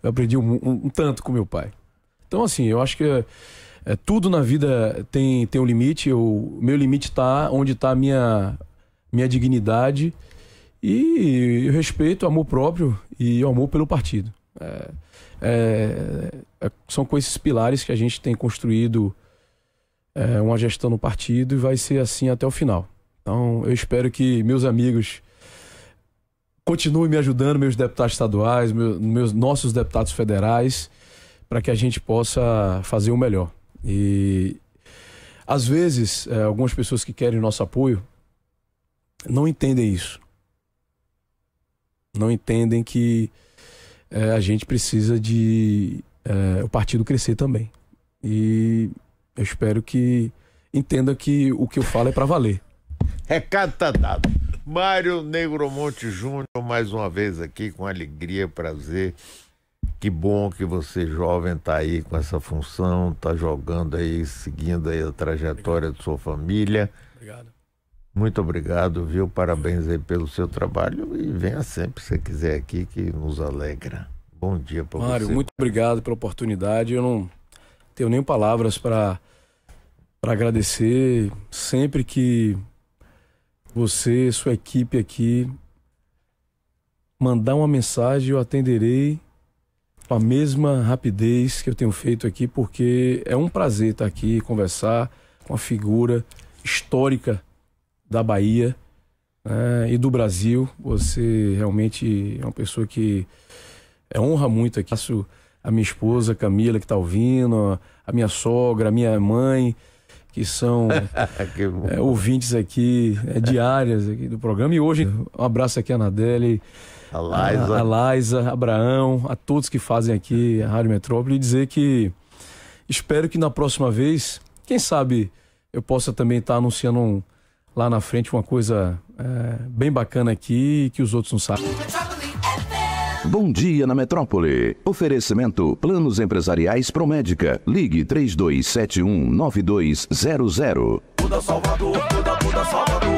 eu aprendi um, um, um tanto com meu pai. Então, assim, eu acho que é, é, tudo na vida tem, tem um limite. O meu limite está onde está a minha, minha dignidade e, e respeito, amor próprio e amor pelo partido. É, é, é, são com esses pilares que a gente tem construído é, uma gestão no partido e vai ser assim até o final. Então, eu espero que meus amigos continuem me ajudando, meus deputados estaduais, meus, meus nossos deputados federais para que a gente possa fazer o melhor. E às vezes, é, algumas pessoas que querem nosso apoio não entendem isso. Não entendem que é, a gente precisa de é, o partido crescer também. E eu espero que entenda que o que eu falo é para valer. Recado tá dado. Mário Negromonte Júnior, mais uma vez aqui, com alegria, prazer que bom que você, jovem, está aí com essa função, está jogando aí, seguindo aí a trajetória de sua família. Obrigado. Muito obrigado, viu? Parabéns aí pelo seu trabalho e venha sempre se quiser aqui, que nos alegra. Bom dia para você. Mário, muito obrigado pela oportunidade. Eu não tenho nem palavras para agradecer. Sempre que você, sua equipe aqui, mandar uma mensagem, eu atenderei com a mesma rapidez que eu tenho feito aqui, porque é um prazer estar aqui conversar com a figura histórica da Bahia né, e do Brasil. Você realmente é uma pessoa que é, honra muito aqui. a minha esposa Camila, que está ouvindo, a minha sogra, a minha mãe que são que é, ouvintes aqui é, diárias aqui do programa. E hoje, um abraço aqui a Nadele, a Laisa, a, a Laisa, Abraão, a todos que fazem aqui a Rádio Metrópole e dizer que espero que na próxima vez, quem sabe, eu possa também estar tá anunciando um, lá na frente uma coisa é, bem bacana aqui que os outros não sabem. Bom dia na metrópole. Oferecimento Planos Empresariais Promédica. Ligue 32719200. Muda Salvador, muda, muda Salvador.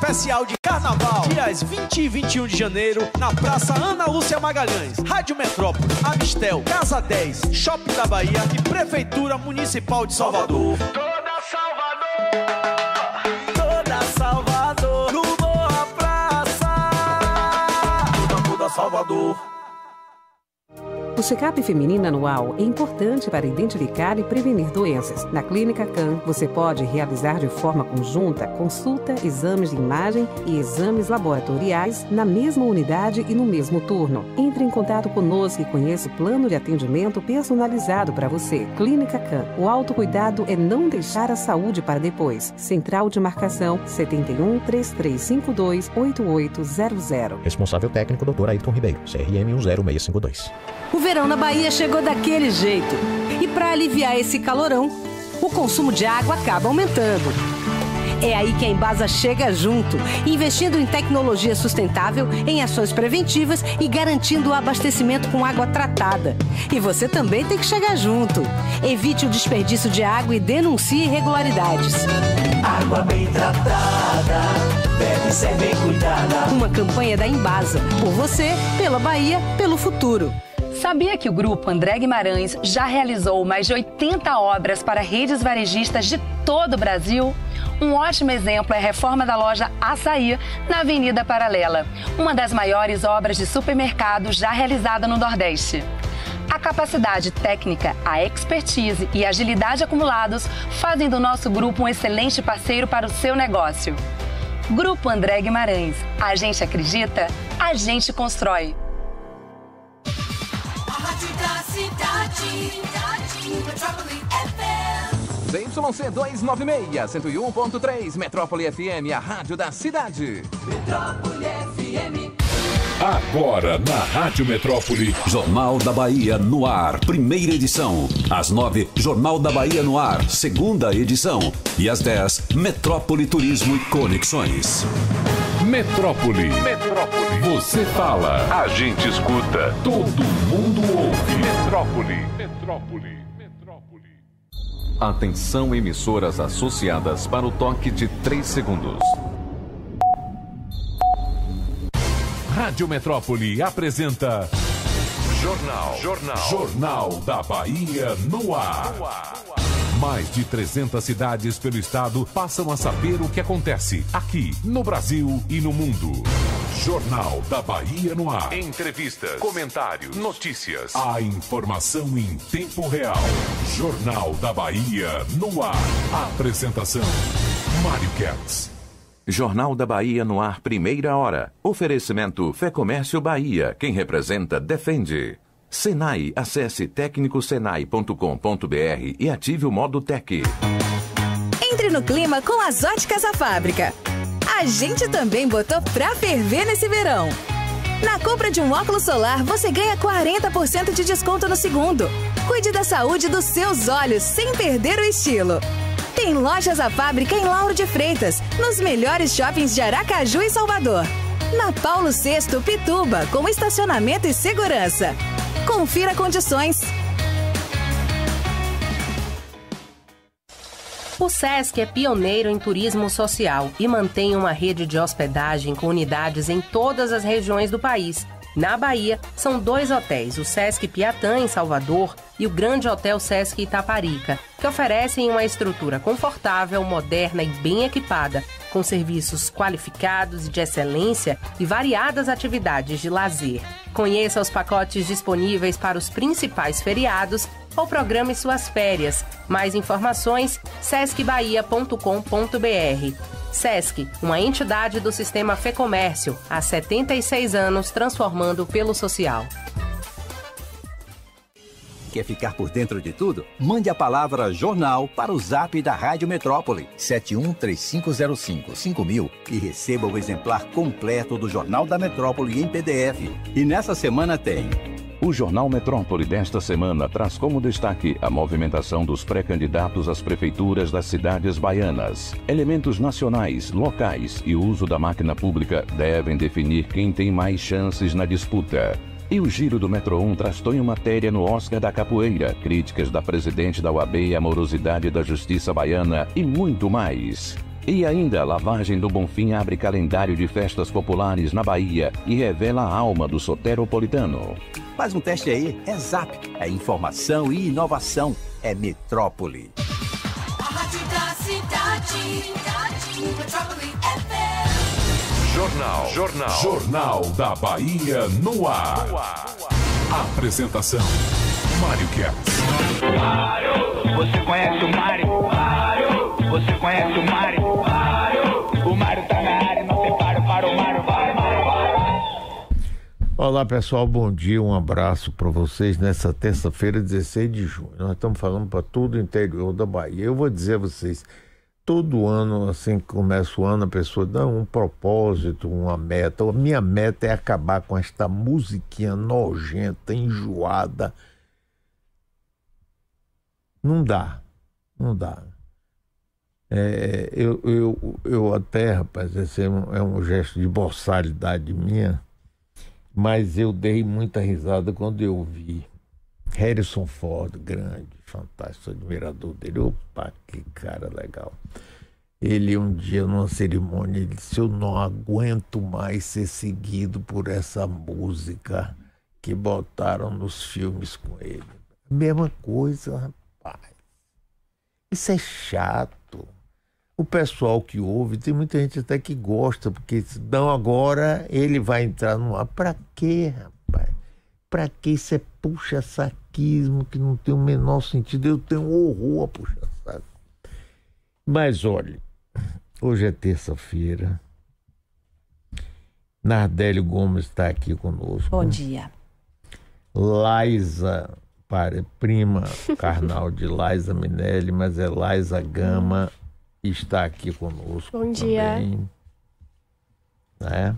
especial de carnaval, dias 20 e 21 de janeiro, na Praça Ana Lúcia Magalhães, Rádio Metrópole, Amistel, Casa 10, Shopping da Bahia e Prefeitura Municipal de Salvador. Toda Salvador! Toda Salvador! Numa boa praça! Toda, toda Salvador! O check-up feminino anual é importante para identificar e prevenir doenças. Na Clínica CAN, você pode realizar de forma conjunta consulta, exames de imagem e exames laboratoriais na mesma unidade e no mesmo turno. Entre em contato conosco e conheça o plano de atendimento personalizado para você. Clínica CAN. O autocuidado é não deixar a saúde para depois. Central de marcação 71 3352 8800. Responsável técnico Dr. Ailton Ribeiro, CRM 10652. O verão na Bahia chegou daquele jeito. E para aliviar esse calorão, o consumo de água acaba aumentando. É aí que a Embasa chega junto, investindo em tecnologia sustentável, em ações preventivas e garantindo o abastecimento com água tratada. E você também tem que chegar junto. Evite o desperdício de água e denuncie irregularidades. Água bem tratada deve ser bem cuidada. Uma campanha da Embasa, por você, pela Bahia, pelo futuro. Sabia que o grupo André Guimarães já realizou mais de 80 obras para redes varejistas de todo o Brasil? Um ótimo exemplo é a reforma da loja Açaí na Avenida Paralela, uma das maiores obras de supermercado já realizada no Nordeste. A capacidade técnica, a expertise e a agilidade acumulados fazem do nosso grupo um excelente parceiro para o seu negócio. Grupo André Guimarães. A gente acredita, a gente constrói da cidade, cidade Metrópole FM. ZYC 296, 101.3, Metrópole FM, a rádio da cidade. Metrópole FM. Agora na Rádio Metrópole, Jornal da Bahia no ar, primeira edição. Às nove, Jornal da Bahia no ar, segunda edição. E às dez, Metrópole Turismo e Conexões. Metrópole. Metrópole. Você fala, a gente escuta, todo mundo ouve. Metrópole. Metrópole. Metrópole. Atenção, emissoras associadas para o toque de 3 segundos. Rádio Metrópole apresenta. Jornal. Jornal. Jornal da Bahia no ar. No ar. Mais de 300 cidades pelo estado passam a saber o que acontece aqui, no Brasil e no mundo. Jornal da Bahia no ar. Entrevistas, comentários, notícias. A informação em tempo real. Jornal da Bahia no ar. Apresentação: Mário Kertz. Jornal da Bahia no ar, primeira hora. Oferecimento Fé Comércio Bahia. Quem representa, defende. Senai, acesse técnicosenai.com.br e ative o modo Tec. Entre no clima com as óticas à fábrica a gente também botou pra ferver nesse verão. Na compra de um óculos solar, você ganha 40% de desconto no segundo. Cuide da saúde dos seus olhos sem perder o estilo. Tem lojas à fábrica em Lauro de Freitas, nos melhores shoppings de Aracaju e Salvador. Na Paulo VI, Pituba, com estacionamento e segurança. Confira condições. O SESC é pioneiro em turismo social e mantém uma rede de hospedagem com unidades em todas as regiões do país. Na Bahia, são dois hotéis, o Sesc Piatã, em Salvador, e o Grande Hotel Sesc Itaparica, que oferecem uma estrutura confortável, moderna e bem equipada, com serviços qualificados de excelência e variadas atividades de lazer. Conheça os pacotes disponíveis para os principais feriados ou programe suas férias. Mais informações, sescbahia.com.br. SESC, uma entidade do sistema Fê Comércio, há 76 anos transformando pelo social. Quer ficar por dentro de tudo? Mande a palavra jornal para o zap da Rádio Metrópole 7135055000 e receba o exemplar completo do Jornal da Metrópole em PDF. E nessa semana tem o Jornal Metrópole desta semana traz como destaque a movimentação dos pré-candidatos às prefeituras das cidades baianas. Elementos nacionais, locais e uso da máquina pública devem definir quem tem mais chances na disputa. E o Giro do Metro 1 traz em Matéria no Oscar da Capoeira, críticas da presidente da UAB e amorosidade da Justiça Baiana e muito mais. E ainda a lavagem do Bonfim abre calendário de festas populares na Bahia e revela a alma do soteropolitano. Faz um teste aí, é Zap, é informação e inovação, é Metrópole. A rádio da cidade, cidade Metrópole Jornal, jornal, jornal da Bahia no ar. No ar. Apresentação, Mário Guedes. Mário, você conhece o Mário? Mário. Você conhece o Mário? O Mário tá na área, não tem paro para o Mário, vai, Mário, vai. Olá pessoal, bom dia, um abraço para vocês nessa terça-feira, 16 de junho. Nós estamos falando para todo o interior da Bahia. Eu vou dizer a vocês, todo ano, assim que começa o ano, a pessoa dá um propósito, uma meta. A minha meta é acabar com esta musiquinha nojenta, enjoada. Não dá, não dá. É, eu, eu, eu até, rapaz, esse é um, é um gesto de boçalidade minha, mas eu dei muita risada quando eu vi Harrison Ford, grande, fantástico, admirador dele. Opa, que cara legal. Ele um dia numa cerimônia ele disse: "Eu não aguento mais ser seguido por essa música que botaram nos filmes com ele". Mesma coisa, rapaz. Isso é chato o pessoal que ouve, tem muita gente até que gosta, porque não agora ele vai entrar no ar. Pra quê, rapaz? Pra que isso é puxa-saquismo que não tem o menor sentido? Eu tenho horror a puxa-saco. Mas olha, hoje é terça-feira. Nardélio Gomes está aqui conosco. Bom dia. Laisa, para, prima carnal de Laisa Minelli, mas é Laisa Gama está aqui conosco. Bom dia. Também, né?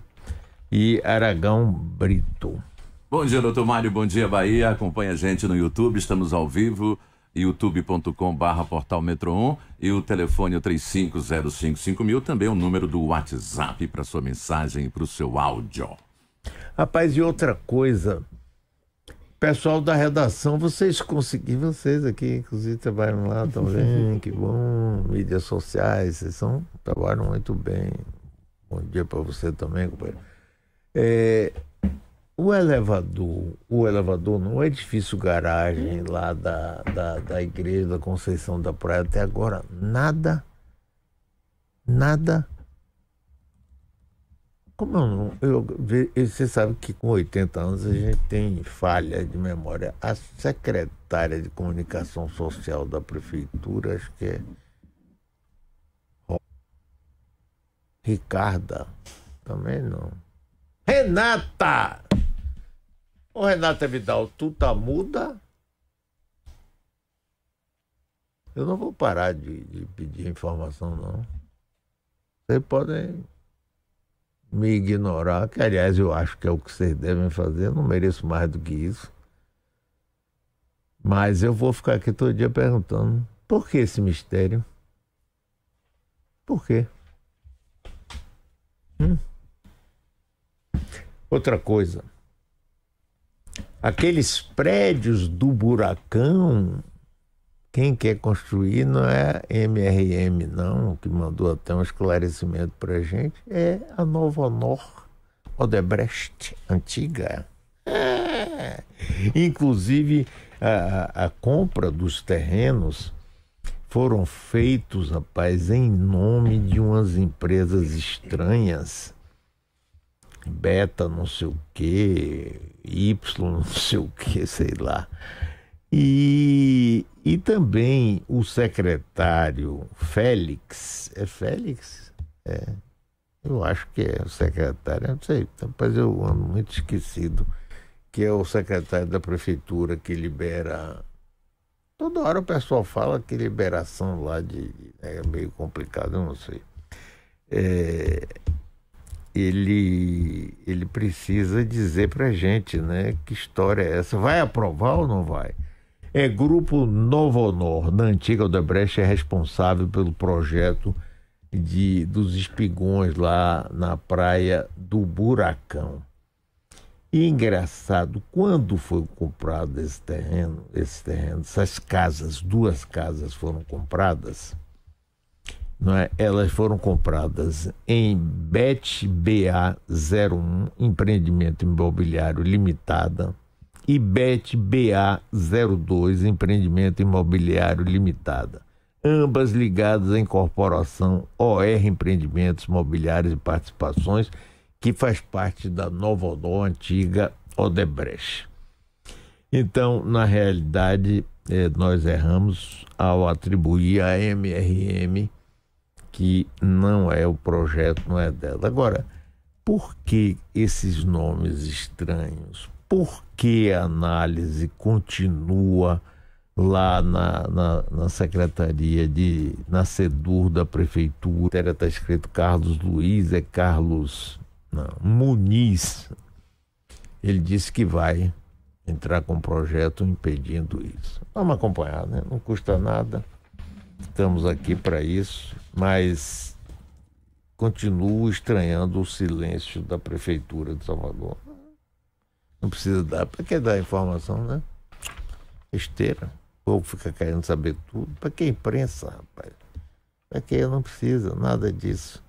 E Aragão Brito. Bom dia, doutor Mário. Bom dia, Bahia. Acompanha a gente no YouTube. Estamos ao vivo youtube.com/barra portal Metro 1 e o telefone é 35055000, também o número do WhatsApp para sua mensagem e para o seu áudio. Rapaz, e outra coisa, Pessoal da redação, vocês conseguiram, vocês aqui, inclusive, trabalham lá também, que bom. Mídias sociais, vocês são, trabalham muito bem. Bom dia para você também, companheiro. É, o elevador, o elevador no edifício é garagem lá da, da, da igreja da Conceição da Praia, até agora, nada, nada como eu não. Eu, você sabe que com 80 anos a gente tem falha de memória. A secretária de comunicação social da prefeitura, acho que é. Ricarda. Também não. Renata! Ô Renata Vidal, tu tá muda? Eu não vou parar de, de pedir informação, não. Vocês podem me ignorar, que aliás eu acho que é o que vocês devem fazer, eu não mereço mais do que isso. Mas eu vou ficar aqui todo dia perguntando: por que esse mistério? Por quê? Hum? Outra coisa. Aqueles prédios do buracão quem quer construir não é MRM, não, que mandou até um esclarecimento para a gente, é a Nova Honor Odebrecht, antiga. É. Inclusive, a, a compra dos terrenos foram feitos, rapaz, em nome de umas empresas estranhas. Beta não sei o que, Y não sei o que, sei lá. E, e também o secretário Félix, é Félix? É, eu acho que é o secretário, não sei, mas eu ando muito esquecido, que é o secretário da prefeitura que libera. Toda hora o pessoal fala que liberação lá de. Né, é meio complicado, eu não sei. É, ele, ele precisa dizer pra gente, né? Que história é essa? Vai aprovar ou não vai? É Grupo Novo Honor, na antiga Odebrecht, é responsável pelo projeto de, dos espigões lá na praia do Buracão. E é engraçado, quando foi comprado esse terreno, esse terreno, essas casas, duas casas foram compradas, não é? elas foram compradas em betba 01 Empreendimento Imobiliário Limitada, IBET BA02 Empreendimento Imobiliário Limitada, ambas ligadas à incorporação OR Empreendimentos Imobiliários e Participações, que faz parte da Nova Odon, antiga Odebrecht. Então, na realidade, eh, nós erramos ao atribuir a MRM que não é o projeto, não é dela. Agora, por que esses nomes estranhos? Por que a análise continua lá na, na, na, Secretaria de na da Prefeitura. Está escrito Carlos Luiz, é Carlos não, Muniz. Ele disse que vai entrar com um projeto impedindo isso. Vamos acompanhar, né? Não custa nada. Estamos aqui para isso, mas continuo estranhando o silêncio da Prefeitura de Salvador. Não precisa dar. Para que dar informação, né? Esteira. O povo fica querendo saber tudo. Para que imprensa, rapaz? Para que não precisa nada disso.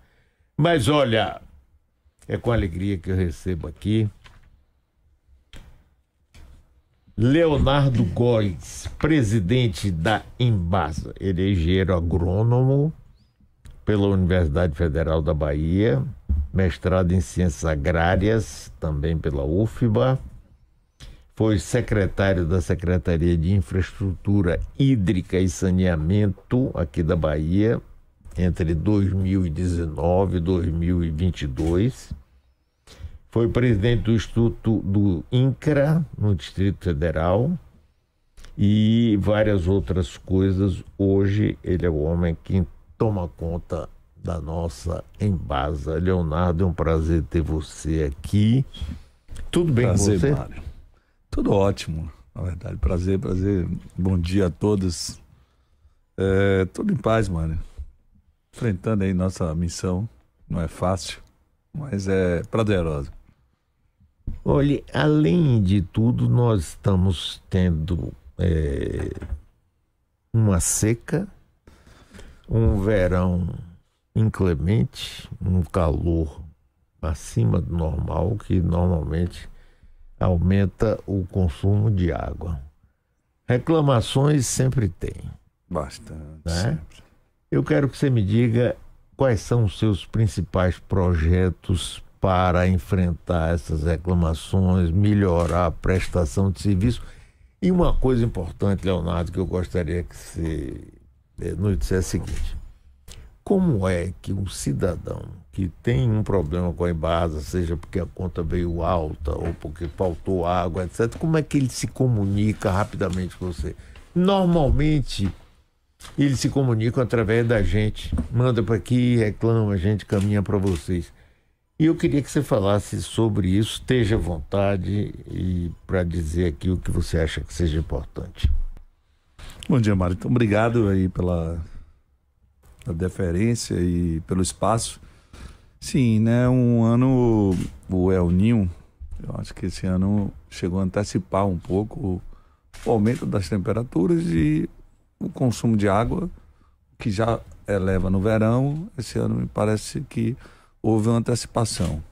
Mas olha, é com alegria que eu recebo aqui Leonardo Góes, presidente da Embasa. Ele é engenheiro agrônomo pela Universidade Federal da Bahia mestrado em Ciências Agrárias, também pela UFBA. Foi secretário da Secretaria de Infraestrutura Hídrica e Saneamento aqui da Bahia entre 2019 e 2022. Foi presidente do Instituto do INCRA, no Distrito Federal, e várias outras coisas. Hoje ele é o homem que toma conta da nossa Embasa. Leonardo, é um prazer ter você aqui. Tudo bem prazer, com você? Mário. Tudo ótimo, na verdade. Prazer, prazer. Bom dia a todos. É, tudo em paz, Mário. Enfrentando aí nossa missão. Não é fácil, mas é prazerosa. Olha, além de tudo, nós estamos tendo é, uma seca, um verão inclemente, um calor acima do normal, que normalmente aumenta o consumo de água. Reclamações sempre tem. Bastante. Né? Sempre. Eu quero que você me diga quais são os seus principais projetos para enfrentar essas reclamações, melhorar a prestação de serviço. E uma coisa importante, Leonardo, que eu gostaria que você eh, nos dissesse é o seguinte: como é que um cidadão que tem um problema com a Embasa, seja porque a conta veio alta ou porque faltou água, etc., como é que ele se comunica rapidamente com você? Normalmente, eles se comunicam através da gente. Manda para aqui, reclama, a gente caminha para vocês. E eu queria que você falasse sobre isso, esteja à vontade e para dizer aqui o que você acha que seja importante. Bom dia, Mário. Então, obrigado aí pela pela deferência e pelo espaço. Sim, né? Um ano, o El Ninho, eu acho que esse ano chegou a antecipar um pouco o aumento das temperaturas e o consumo de água, que já eleva no verão. Esse ano me parece que houve uma antecipação.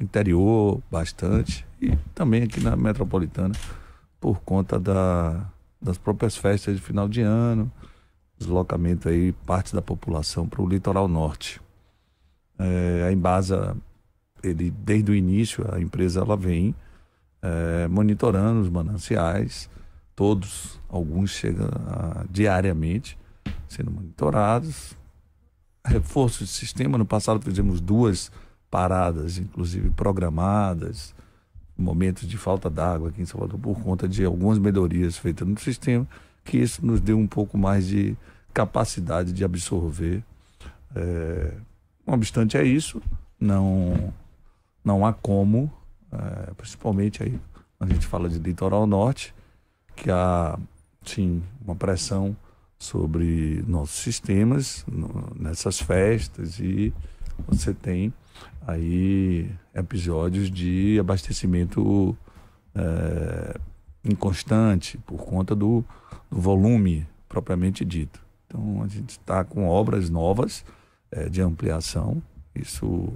Interior, bastante, e também aqui na metropolitana, por conta da, das próprias festas de final de ano deslocamento aí parte da população para o litoral norte. É, a Embasa, ele desde o início a empresa ela vem é, monitorando os mananciais, todos, alguns chegam a, diariamente sendo monitorados. Reforço de sistema, no passado fizemos duas paradas, inclusive programadas, momentos de falta d'água aqui em Salvador por conta de algumas melhorias feitas no sistema que isso nos dê um pouco mais de capacidade de absorver. É, não obstante, é isso, não, não há como, é, principalmente aí quando a gente fala de litoral norte, que há, sim, uma pressão sobre nossos sistemas no, nessas festas e você tem aí episódios de abastecimento é, inconstante por conta do, do volume propriamente dito. Então, a gente está com obras novas é, de ampliação, isso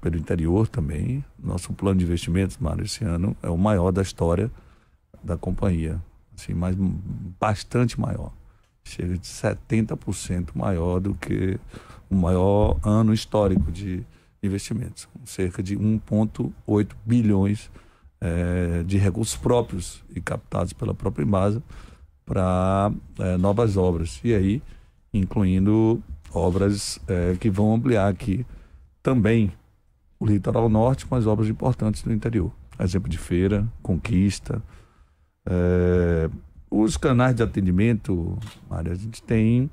pelo interior também. Nosso plano de investimentos, Mário, esse ano é o maior da história da companhia, assim, mas bastante maior. Chega de 70% maior do que o maior ano histórico de investimentos, cerca de 1,8 bilhões de é, de recursos próprios e captados pela própria Embasa para é, novas obras. E aí, incluindo obras é, que vão ampliar aqui também o litoral norte com as obras importantes do interior. Exemplo de feira, conquista. É, os canais de atendimento, Mário, a gente tem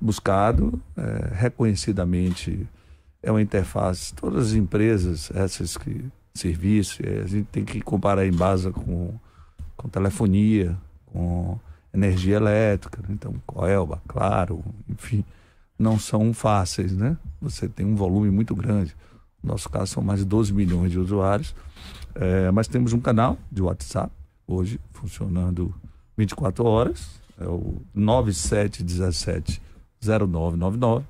buscado é, reconhecidamente, é uma interface, todas as empresas, essas que serviço. É, a gente tem que comparar em base com, com telefonia, com energia elétrica. Né? Então, Coelba, Claro, enfim, não são fáceis, né? Você tem um volume muito grande. No nosso caso, são mais de 12 milhões de usuários. É, mas temos um canal de WhatsApp, hoje funcionando 24 horas. É o 9717 0999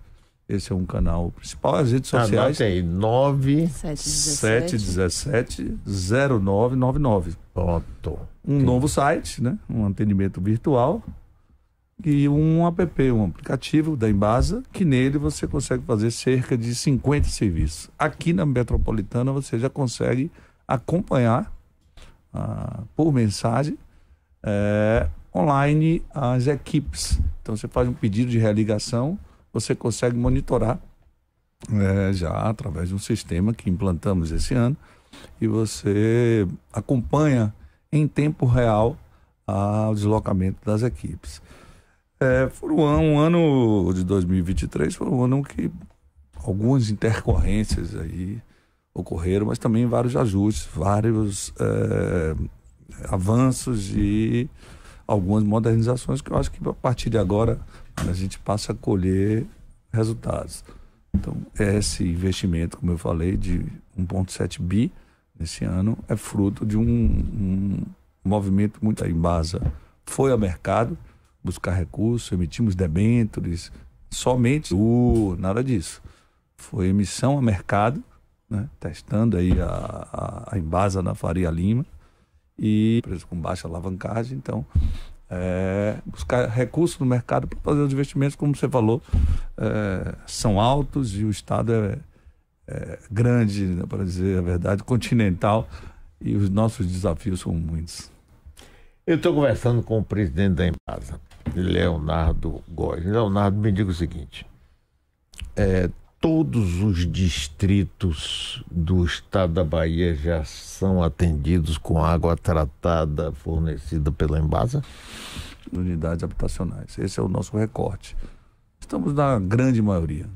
esse é um canal principal. As redes sociais. Ah, tem 917-0999. Pronto. Um novo site, né? Um atendimento virtual e um app, um aplicativo da Embasa, que nele você consegue fazer cerca de 50 serviços. Aqui na metropolitana você já consegue acompanhar ah, por mensagem eh, online as equipes. Então você faz um pedido de religação você consegue monitorar é, já através de um sistema que implantamos esse ano e você acompanha em tempo real ah, o deslocamento das equipes. É, foi um ano, um ano de 2023 foi um ano que algumas intercorrências aí ocorreram, mas também vários ajustes, vários é, avanços e algumas modernizações que eu acho que a partir de agora a gente passa a colher resultados. Então, é esse investimento, como eu falei, de 1,7 bi nesse ano, é fruto de um, um movimento muito em base. Foi ao mercado buscar recursos, emitimos debêntures, somente o nada disso. Foi emissão a mercado, né, testando aí a, a, a Embasa na Faria Lima, e com baixa alavancagem, então é, buscar recursos no mercado para fazer os investimentos, como você falou, é, são altos e o Estado é, é grande, né, para dizer a verdade, continental, e os nossos desafios são muitos. Eu estou conversando com o presidente da Embasa, Leonardo Góes. Leonardo, me diga o seguinte: é, todos os distritos do estado da Bahia já são atendidos com água tratada fornecida pela Embasa? Unidades habitacionais. Esse é o nosso recorte. Estamos na grande maioria.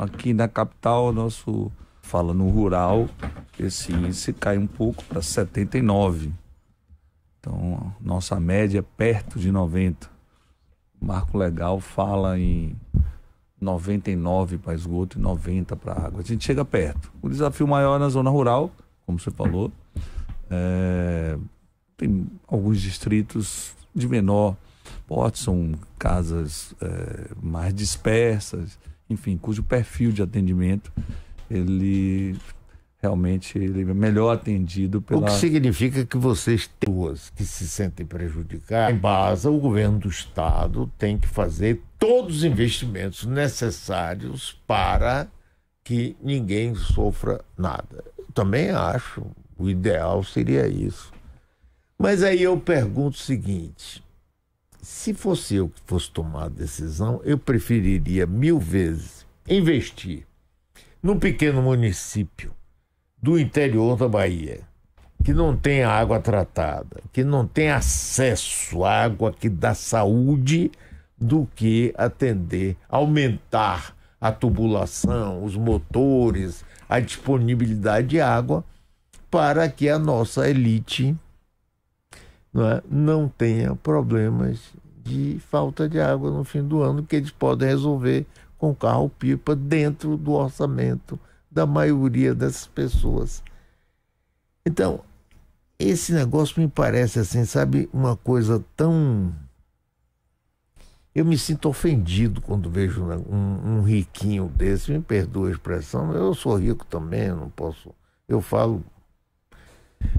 Aqui na capital, nosso fala no rural, esse índice cai um pouco para 79. Então, nossa média é perto de 90. O Marco Legal fala em 99 para esgoto e 90 para água. A gente chega perto. O desafio maior é na zona rural, como você falou. É, tem alguns distritos de menor porte, são casas é, mais dispersas, enfim, cujo perfil de atendimento ele realmente é melhor atendido pela... O que significa que vocês, duas que se sentem prejudicadas, em base, o governo do Estado tem que fazer todos os investimentos necessários para que ninguém sofra nada. Eu também acho, o ideal seria isso. Mas aí eu pergunto o seguinte, se fosse eu que fosse tomar a decisão, eu preferiria mil vezes investir num pequeno município do interior da Bahia, que não tem água tratada, que não tem acesso à água que dá saúde, do que atender, aumentar a tubulação, os motores, a disponibilidade de água, para que a nossa elite não, é, não tenha problemas de falta de água no fim do ano, que eles podem resolver com carro-pipa dentro do orçamento da maioria das pessoas. Então, esse negócio me parece assim, sabe, uma coisa tão. Eu me sinto ofendido quando vejo um, um riquinho desse, me perdoa a expressão, eu sou rico também, não posso. Eu falo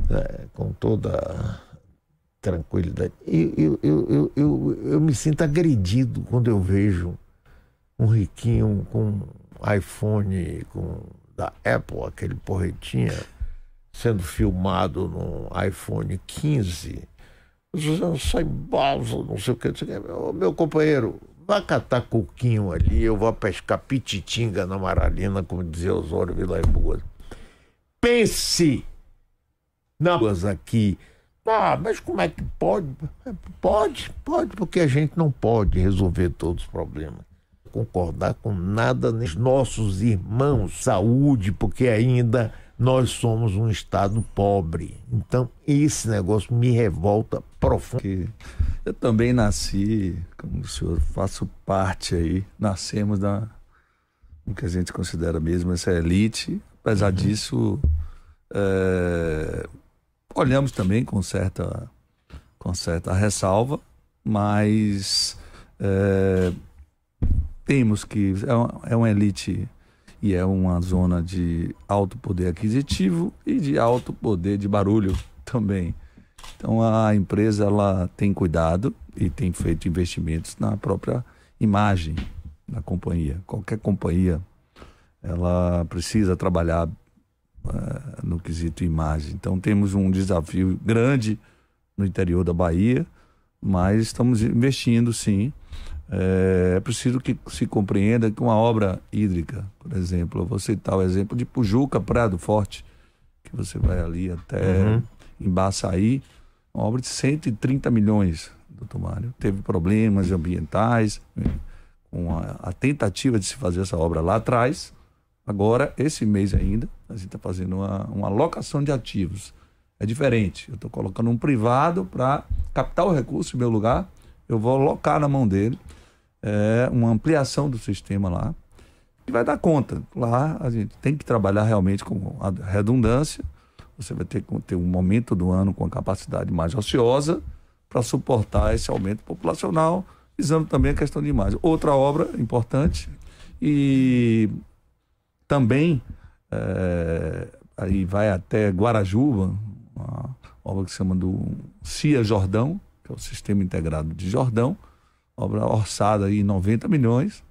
é, com toda tranquilidade. Eu, eu, eu, eu, me sinto agredido quando eu vejo um riquinho com iPhone, com da Apple, aquele porretinha, sendo filmado no iPhone 15. sai anos saem balsa, não sei o que. Ô, meu companheiro, vá catar coquinho ali, eu vou pescar pititinga na Maralina, como dizia Osório Vila Boas. Pense nas aqui. Ah, mas como é que pode? É, pode, pode, porque a gente não pode resolver todos os problemas concordar com nada nem nossos irmãos, saúde, porque ainda nós somos um estado pobre. Então, esse negócio me revolta profundamente. Eu também nasci, como o senhor, faço parte aí, nascemos da o que a gente considera mesmo essa elite. Apesar uhum. disso, é, olhamos também com certa, com certa ressalva, mas é, temos que. É uma, é elite e é uma zona de alto poder aquisitivo e de alto poder de barulho também. Então a empresa ela tem cuidado e tem feito investimentos na própria imagem da companhia. Qualquer companhia ela precisa trabalhar uh, no quesito imagem. Então temos um desafio grande no interior da Bahia, mas estamos investindo sim é, é, preciso que se compreenda que uma obra hídrica, por exemplo, eu vou citar o exemplo de Pujuca, Prado Forte, que você vai ali até uhum. Embaçaí, uma obra de 130 milhões, doutor Mário. Teve problemas ambientais, né, com a, a tentativa de se fazer essa obra lá atrás. Agora, esse mês ainda, a gente está fazendo uma, uma alocação de ativos. É diferente. Eu estou colocando um privado para captar o recurso em meu lugar, eu vou alocar na mão dele é, uma ampliação do sistema lá, que vai dar conta. Lá a gente tem que trabalhar realmente com a redundância, você vai ter que ter um momento do ano com a capacidade mais ociosa para suportar esse aumento populacional, visando também a questão de imagem. Outra obra importante e também é, aí vai até Guarajuba, uma obra que se chama do CIA Jordão, que é o Sistema Integrado de Jordão, obra orçada em 90 milhões.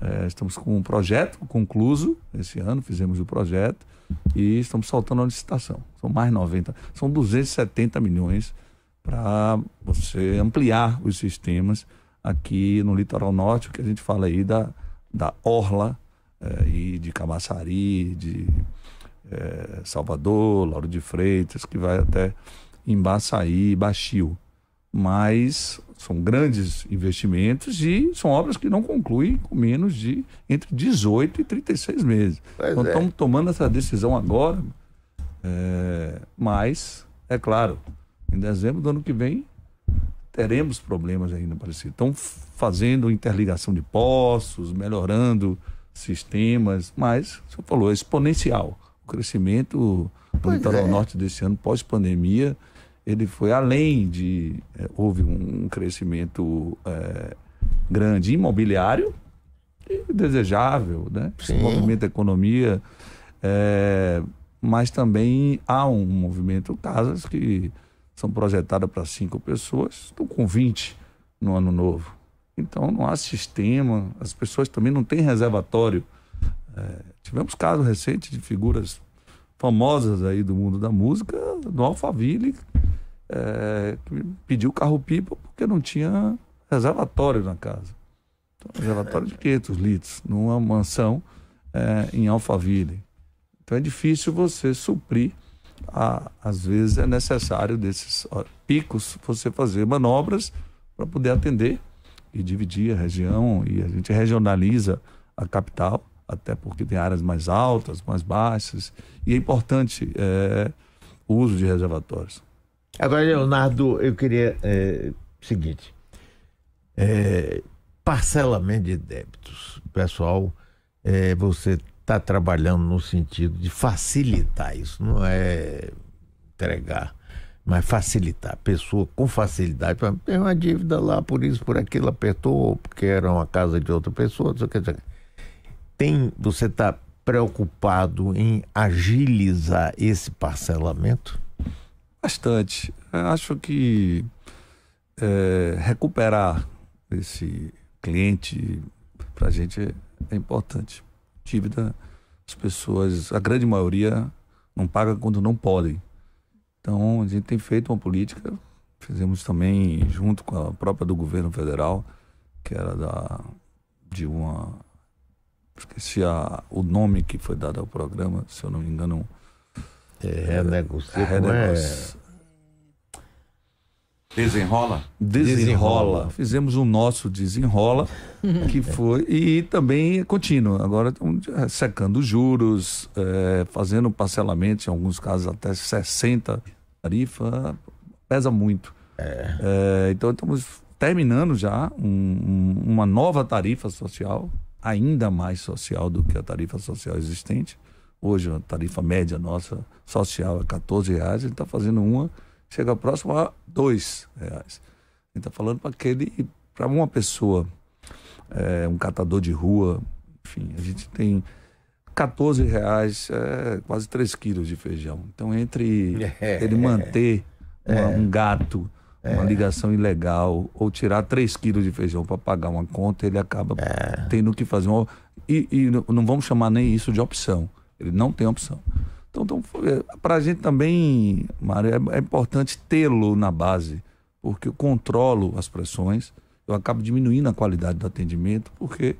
É, estamos com um projeto concluído esse ano, fizemos o projeto e estamos soltando a licitação. São mais 90, são 270 milhões para você ampliar os sistemas aqui no litoral norte, o que a gente fala aí da, da orla é, e de Camaçari, de é, Salvador, Lauro de Freitas, que vai até Embaçaí e Baixio. Mas são grandes investimentos e são obras que não concluem com menos de entre 18 e 36 meses. Pois então, é. estamos tomando essa decisão agora, é, mas, é claro, em dezembro do ano que vem teremos problemas ainda parecidos. Estão fazendo interligação de poços, melhorando sistemas, mas, você falou, é exponencial. O crescimento do pois litoral é. norte desse ano, pós-pandemia, ele foi além de. É, houve um crescimento é, grande imobiliário e desejável, né? Sim. Movimento da economia. É, mas também há um movimento, casas que são projetadas para cinco pessoas, estão com 20 no ano novo. Então não há sistema, as pessoas também não têm reservatório. É, tivemos casos recentes de figuras famosas aí do mundo da música, do Alphaville, é, que pediu carro-pipa porque não tinha reservatório na casa. Então, reservatório de 500 litros, numa mansão é, em Alphaville. Então é difícil você suprir, a, às vezes é necessário desses picos você fazer manobras para poder atender e dividir a região e a gente regionaliza a capital até porque tem áreas mais altas, mais baixas, e é importante é, o uso de reservatórios. Agora, Leonardo, eu queria. É, seguinte. É, parcelamento de débitos. Pessoal, é, você está trabalhando no sentido de facilitar isso, não é entregar, mas facilitar. A pessoa com facilidade, tem uma dívida lá, por isso, por aquilo, apertou, porque era uma casa de outra pessoa, não sei o que tem, você está preocupado em agilizar esse parcelamento? Bastante. Eu acho que é, recuperar esse cliente para a gente é importante. Dívida, as pessoas, a grande maioria, não paga quando não podem. Então, a gente tem feito uma política, fizemos também junto com a própria do governo federal, que era da, de uma esqueci a, o nome que foi dado ao programa, se eu não me engano. É, renegocia. é, é? Desenrola? desenrola? Desenrola. Fizemos o nosso desenrola, que foi. E também é continua. Agora secando juros, é, fazendo parcelamento, em alguns casos até 60 tarifa, pesa muito. É. É, então estamos terminando já um, um, uma nova tarifa social, ainda mais social do que a tarifa social existente. Hoje a tarifa média nossa social é 14 reais, ele está fazendo uma, chega próximo a dois reais. Ele está falando para aquele, para uma pessoa, é, um catador de rua, enfim, a gente tem 14 reais, é, quase 3 quilos de feijão. Então entre é, ele manter uma, um gato é. uma ligação ilegal, ou tirar 3 quilos de feijão para pagar uma conta, ele acaba é. tendo que fazer uma. E, e não vamos chamar nem isso de opção. Ele não tem opção. Então, então é, para a gente também, Mário, é, é importante tê-lo na base, porque eu controlo as pressões, eu acabo diminuindo a qualidade do atendimento, porque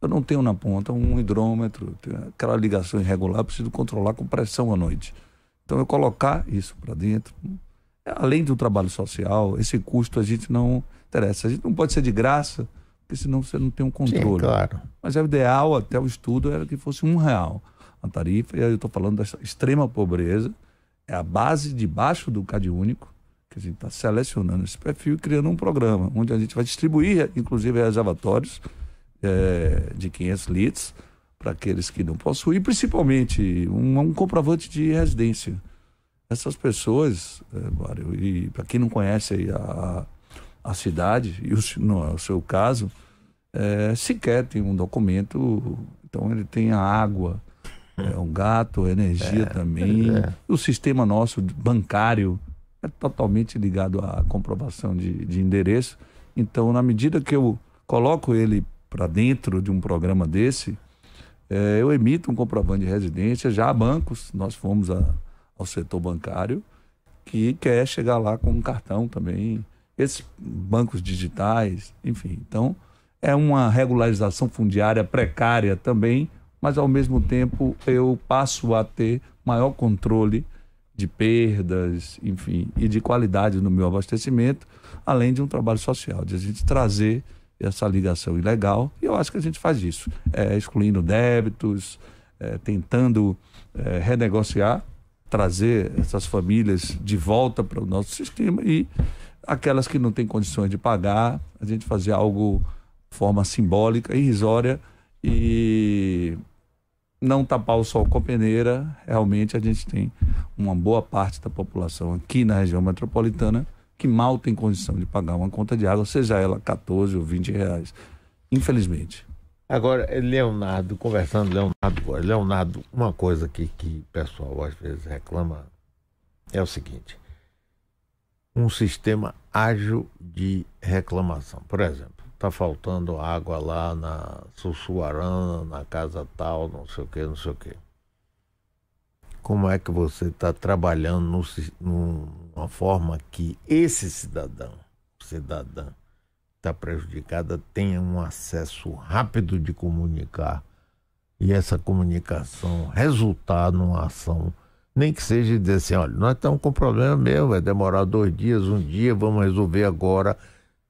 eu não tenho na ponta um hidrômetro, aquela ligação irregular, preciso controlar com pressão à noite. Então, eu colocar isso para dentro além do trabalho social, esse custo a gente não interessa. A gente não pode ser de graça, porque senão você não tem um controle. Sim, claro. Mas é o ideal, até o estudo, era que fosse um real a tarifa. E aí eu estou falando da extrema pobreza, é a base debaixo do CAD único, que a gente está selecionando esse perfil e criando um programa, onde a gente vai distribuir, inclusive, reservatórios é, de 500 litros para aqueles que não possuem, e principalmente um, um comprovante de residência essas pessoas, é, Mário, e para quem não conhece a, a cidade, e o, não, o seu caso, é, sequer tem um documento. Então ele tem a água, é um gato, energia é, também. É. O sistema nosso bancário é totalmente ligado à comprovação de, de endereço. Então, na medida que eu coloco ele para dentro de um programa desse, é, eu emito um comprovante de residência já há bancos. Nós fomos a ao setor bancário que quer chegar lá com um cartão também, esses bancos digitais, enfim. Então, é uma regularização fundiária precária também, mas ao mesmo tempo eu passo a ter maior controle de perdas, enfim, e de qualidade no meu abastecimento, além de um trabalho social, de a gente trazer essa ligação ilegal, e eu acho que a gente faz isso, é, excluindo débitos, é, tentando é, renegociar trazer essas famílias de volta para o nosso sistema e aquelas que não têm condições de pagar, a gente fazer algo de forma simbólica, irrisória e não tapar o sol com a peneira. Realmente a gente tem uma boa parte da população aqui na região metropolitana que mal tem condição de pagar uma conta de água, seja ela 14 ou 20 reais. Infelizmente. Agora, Leonardo, conversando, Leonardo agora. Leonardo, uma coisa que, que o pessoal às vezes reclama é o seguinte: um sistema ágil de reclamação. Por exemplo, está faltando água lá na Sussuarana, na casa tal, não sei o que, não sei o que. Como é que você está trabalhando no, numa forma que esse cidadão, cidadã, está prejudicada tenha um acesso rápido de comunicar e essa comunicação resultar numa ação, nem que seja dizer assim, olha, nós estamos com problema mesmo, vai demorar dois dias, um dia, vamos resolver agora.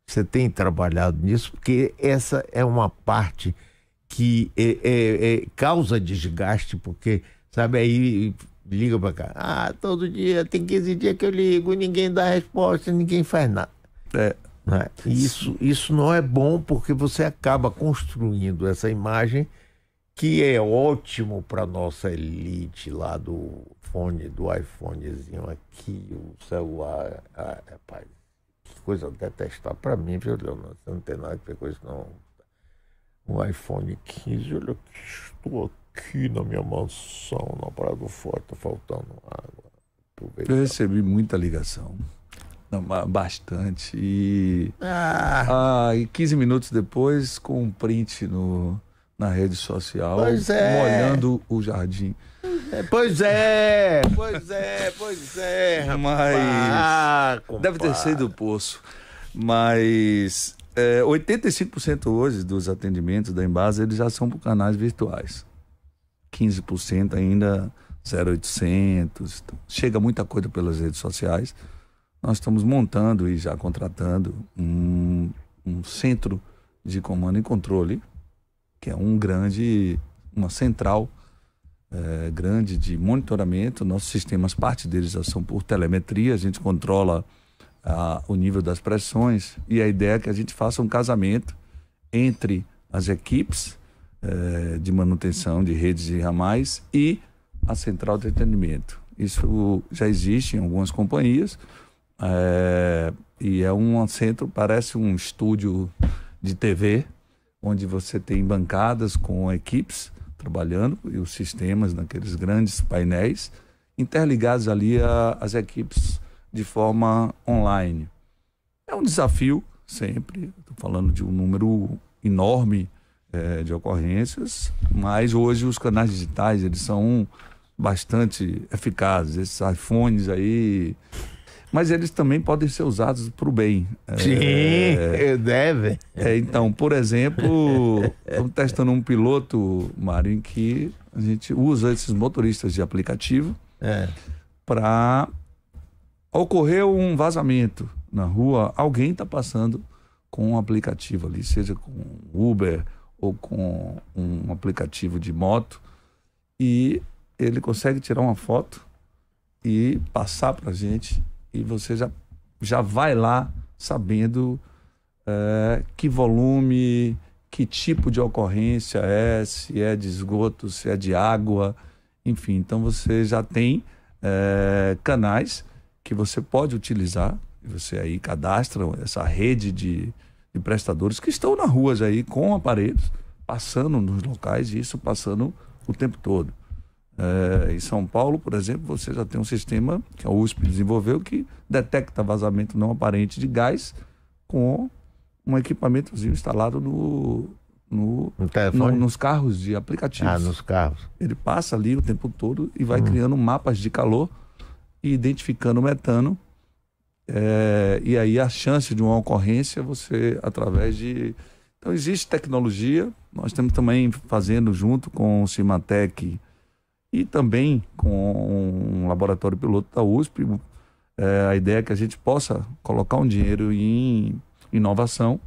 Você tem trabalhado nisso, porque essa é uma parte que é, é, é, causa desgaste, porque, sabe, aí liga para cá, ah, todo dia, tem 15 dias que eu ligo, ninguém dá resposta, ninguém faz nada. É. Né? isso, isso não é bom porque você acaba construindo essa imagem que é ótimo para nossa elite lá do fone, do iPhonezinho aqui, o celular. Ah, rapaz, que coisa detestável para mim, viu, Leonardo? Você não tem nada que ver com isso, não. Um iPhone 15, olha que estou aqui na minha mansão, na Praia do Forte, tá faltando água. Eu recebi muita ligação bastante. E, ah. Ah, e 15 minutos depois, com um print no, na rede social, é. molhando o jardim. Pois é, pois é, pois é. é Mas. Ah, deve ter sido o poço. Mas é, 85% hoje dos atendimentos da Embasa eles já são por canais virtuais. 15% ainda 0800. Então, chega muita coisa pelas redes sociais nós estamos montando e já contratando um, um centro de comando e controle, que é um grande, uma central é, grande de monitoramento. Nossos sistemas, parte deles já são por telemetria, a gente controla a, o nível das pressões e a ideia é que a gente faça um casamento entre as equipes é, de manutenção de redes e ramais e a central de atendimento. Isso já existe em algumas companhias, é, e é um centro, parece um estúdio de TV, onde você tem bancadas com equipes trabalhando e os sistemas naqueles grandes painéis, interligados ali a, as equipes de forma online. É um desafio sempre, estou falando de um número enorme é, de ocorrências, mas hoje os canais digitais eles são bastante eficazes. Esses iPhones aí, mas eles também podem ser usados para o bem. É, Sim, é, é deve. É, então, por exemplo, estamos testando um piloto, Mário, em que a gente usa esses motoristas de aplicativo é. para. ocorrer um vazamento na rua, alguém está passando com um aplicativo ali, seja com Uber ou com um aplicativo de moto, e ele consegue tirar uma foto e passar para a gente e você já, já vai lá sabendo é, que volume, que tipo de ocorrência é, se é de esgoto, se é de água, enfim. Então você já tem é, canais que você pode utilizar, você aí cadastra essa rede de, de prestadores que estão nas ruas aí com aparelhos, passando nos locais, e isso passando o tempo todo. É, em São Paulo, por exemplo, você já tem um sistema que a USP desenvolveu que detecta vazamento não aparente de gás com um equipamentozinho instalado no, no, no, nos carros de aplicativos. Ah, nos carros. Ele passa ali o tempo todo e vai hum. criando mapas de calor e identificando metano. É, e aí a chance de uma ocorrência você através de. Então existe tecnologia, nós estamos também fazendo junto com o Cimatec e também com um laboratório piloto da USP, é, a ideia é que a gente possa colocar um dinheiro em inovação.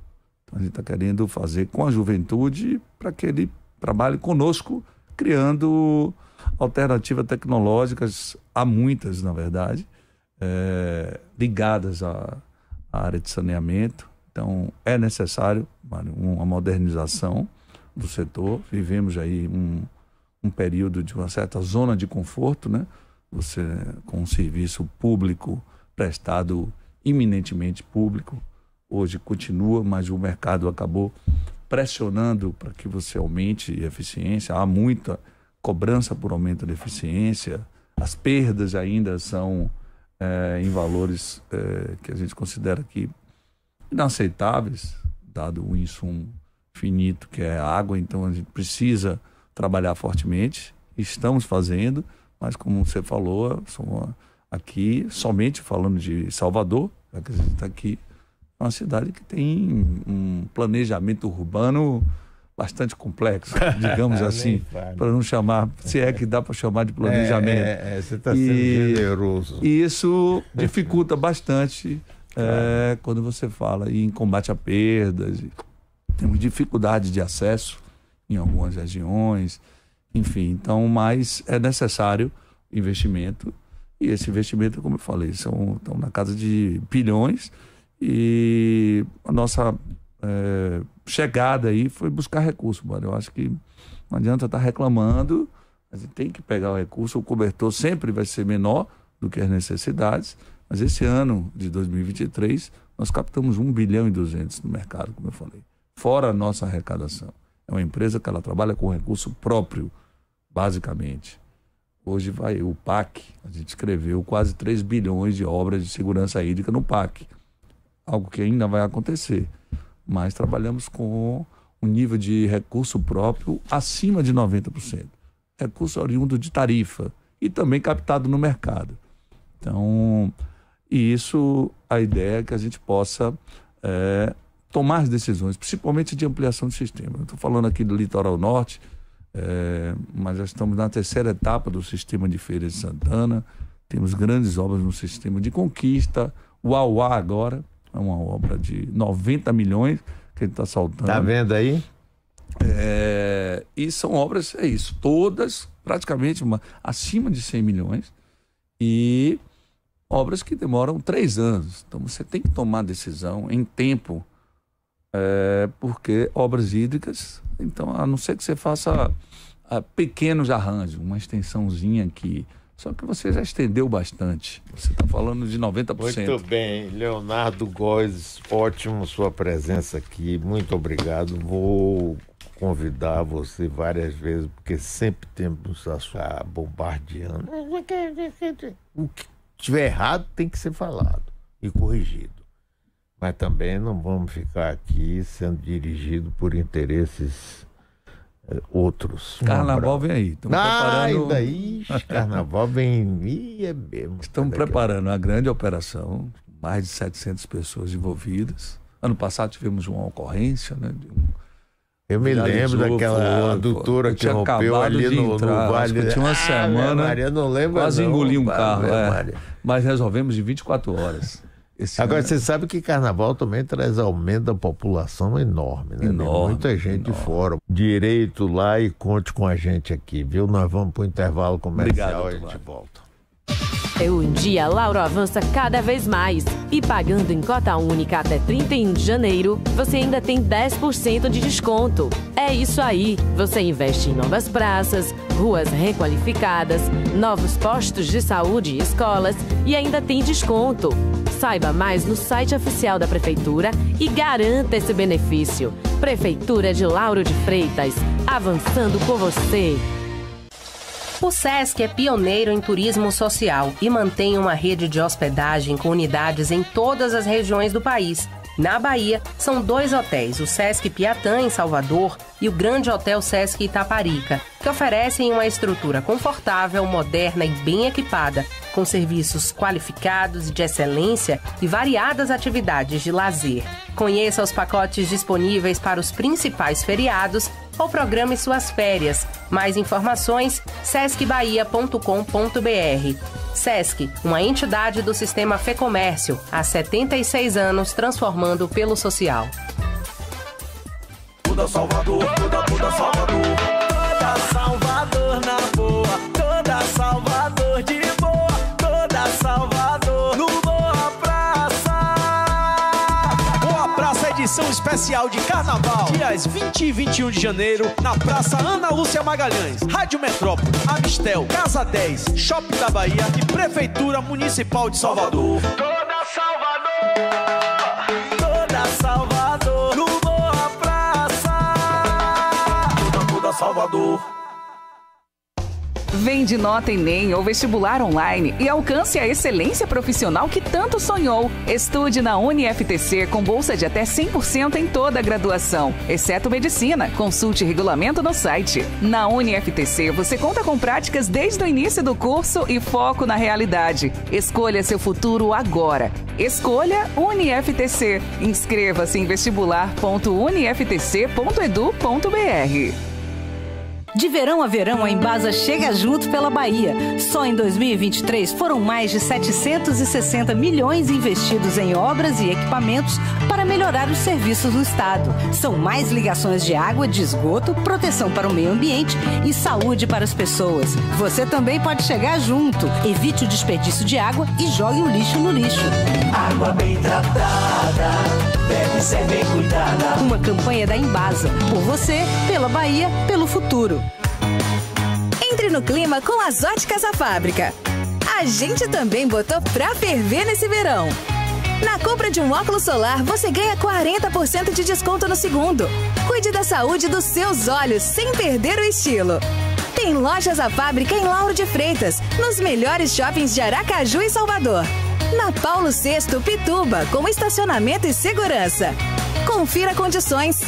Então a gente está querendo fazer com a juventude para que ele trabalhe conosco, criando alternativas tecnológicas, há muitas, na verdade, é, ligadas à, à, área de saneamento. Então, é necessário uma modernização do setor. Vivemos aí um, um período de uma certa zona de conforto, né? Você com um serviço público prestado iminentemente público, hoje continua, mas o mercado acabou pressionando para que você aumente a eficiência. Há muita cobrança por aumento de eficiência, as perdas ainda são é, em valores é, que a gente considera que inaceitáveis, dado o insumo finito que é a água, então a gente precisa trabalhar fortemente, estamos fazendo, mas como você falou, aqui, somente falando de Salvador, já que a gente está aqui, é uma cidade que tem um planejamento urbano bastante complexo, digamos assim, para não chamar, se é que dá para chamar de é, planejamento. É, é, é você está sendo e, generoso. E isso dificulta bastante é, quando você fala em combate a perdas. Temos dificuldade de acesso em algumas regiões, enfim. Então, mas é necessário investimento e esse investimento, como eu falei, são estão na casa de bilhões e a nossa é, chegada aí foi buscar recurso, mano. Eu acho que não adianta estar tá reclamando, mas tem que pegar o recurso, o cobertor sempre vai ser menor do que as necessidades, mas esse ano de 2023 nós captamos 1 bilhão e 200 no mercado, como eu falei, fora a nossa arrecadação. É uma empresa que ela trabalha com recurso próprio, basicamente. Hoje vai o PAC, a gente escreveu quase 3 bilhões de obras de segurança hídrica no PAC. Algo que ainda vai acontecer. Mas trabalhamos com um nível de recurso próprio acima de 90%. Recurso oriundo de tarifa e também captado no mercado. Então, e isso, a ideia é que a gente possa é, tomar as decisões, principalmente de ampliação do sistema. Estou falando aqui do litoral norte, é, mas já estamos na terceira etapa do sistema de Feira de Santana. Temos grandes obras no sistema de conquista. O AUA agora é uma obra de 90 milhões que a gente está saltando. Está vendo aí? É, e são obras, é isso, todas praticamente uma, acima de 100 milhões e obras que demoram três anos. Então você tem que tomar decisão em tempo é, porque obras hídricas, então, a não ser que você faça a, ah, pequenos arranjos, uma extensãozinha aqui. Só que você já estendeu bastante. Você está falando de 90%. Muito bem, Leonardo Góes, ótimo sua presença aqui. Muito obrigado. Vou convidar você várias vezes, porque sempre temos a sua bombardeando. É o que tiver errado tem que ser falado e corrigido. Mas também não vamos ficar aqui sendo dirigido por interesses eh, outros. Carnaval vem aí. Estamos ah, preparando... ainda aí, carnaval vem é mesmo. Estamos preparando a... uma grande operação, mais de 700 pessoas envolvidas. Ano passado tivemos uma ocorrência, né? Um... Eu me lembro daquela adutora que rompeu ali no, entrar, no vale. tinha uma ah, semana. Maria, não lembro quase engoliu engoli um carro. É. Mas resolvemos em 24 horas. Esse Agora, ano... você sabe que carnaval também traz aumento da população enorme, né? Enorme, Tem muita gente enorme. de fora. Direito lá e conte com a gente aqui, viu? Nós vamos para o intervalo comercial Obrigado, e a gente volta um é Dia Lauro avança cada vez mais e pagando em cota única até 31 de janeiro, você ainda tem 10% de desconto. É isso aí! Você investe em novas praças, ruas requalificadas, novos postos de saúde e escolas e ainda tem desconto. Saiba mais no site oficial da Prefeitura e garanta esse benefício. Prefeitura de Lauro de Freitas, avançando com você! O SESC é pioneiro em turismo social e mantém uma rede de hospedagem com unidades em todas as regiões do país. Na Bahia, são dois hotéis, o Sesc Piatã, em Salvador, e o Grande Hotel Sesc Itaparica, que oferecem uma estrutura confortável, moderna e bem equipada, com serviços qualificados de excelência e variadas atividades de lazer. Conheça os pacotes disponíveis para os principais feriados ou programe suas férias. Mais informações, sescbahia.com.br. SESC, uma entidade do sistema Fê Comércio, há 76 anos transformando pelo social. Toda Salvador, toda, toda Salvador. Toda Salvador na boa, toda Salvador. especial de carnaval, dias 20 e 21 de janeiro, na Praça Ana Lúcia Magalhães, Rádio Metrópole, Amistel, Casa 10, Shopping da Bahia e Prefeitura Municipal de Salvador. Toda Salvador! Toda Salvador! no da praça! Toda, toda Salvador! Vende nota Enem ou vestibular online e alcance a excelência profissional que tanto sonhou. Estude na UniFTC com bolsa de até 100% em toda a graduação, exceto medicina. Consulte regulamento no site. Na UniFTC você conta com práticas desde o início do curso e foco na realidade. Escolha seu futuro agora. Escolha UniFTC. Inscreva-se em vestibular.uniftc.edu.br. De verão a verão, a Embasa chega junto pela Bahia. Só em 2023 foram mais de 760 milhões investidos em obras e equipamentos para melhorar os serviços do Estado. São mais ligações de água, de esgoto, proteção para o meio ambiente e saúde para as pessoas. Você também pode chegar junto. Evite o desperdício de água e jogue o lixo no lixo. Água bem tratada Deve ser bem cuidada. Uma campanha da Embasa. Por você, pela Bahia, pelo futuro. Entre no clima com as óticas da fábrica. A gente também botou pra ferver nesse verão. Na compra de um óculos solar, você ganha 40% de desconto no segundo. Cuide da saúde dos seus olhos sem perder o estilo. Tem lojas à fábrica em Lauro de Freitas, nos melhores shoppings de Aracaju e Salvador. Na Paulo VI, Pituba, com estacionamento e segurança. Confira condições.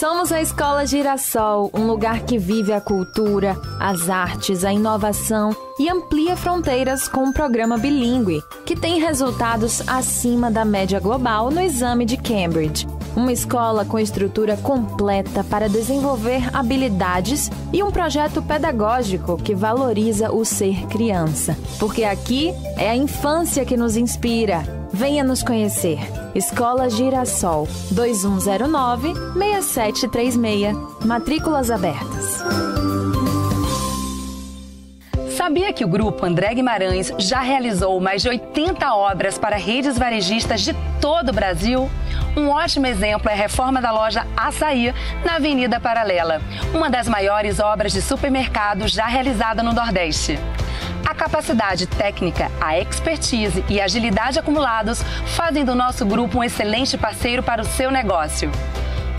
Somos a Escola Girassol, um lugar que vive a cultura, as artes, a inovação e amplia fronteiras com um programa bilíngue, que tem resultados acima da média global no exame de Cambridge. Uma escola com estrutura completa para desenvolver habilidades e um projeto pedagógico que valoriza o ser criança. Porque aqui é a infância que nos inspira Venha nos conhecer. Escola Girassol 2109 6736. Matrículas abertas. Sabia que o grupo André Guimarães já realizou mais de 80 obras para redes varejistas de todo o Brasil? Um ótimo exemplo é a reforma da loja Açaí na Avenida Paralela, uma das maiores obras de supermercado já realizada no Nordeste. A capacidade técnica, a expertise e a agilidade acumulados fazem do nosso grupo um excelente parceiro para o seu negócio.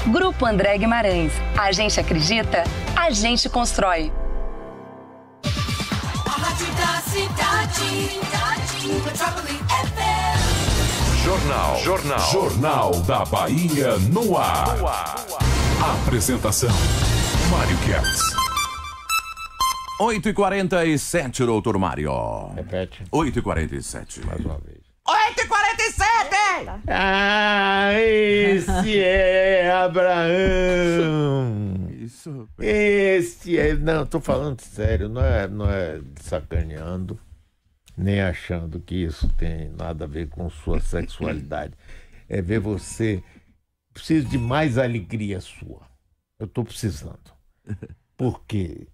Grupo André Guimarães. A gente acredita, a gente constrói. Jornal, Jornal, Jornal da Bahia no ar. No ar. Apresentação: Mário Guedes. 8h47, doutor Mário. Repete. 8h47. Mais uma vez. 8h47! Ah, esse é Abraão! Isso. Esse é. Não, tô falando sério, não é, não é sacaneando, nem achando que isso tem nada a ver com sua sexualidade. É ver você. Preciso de mais alegria sua. Eu tô precisando. Porque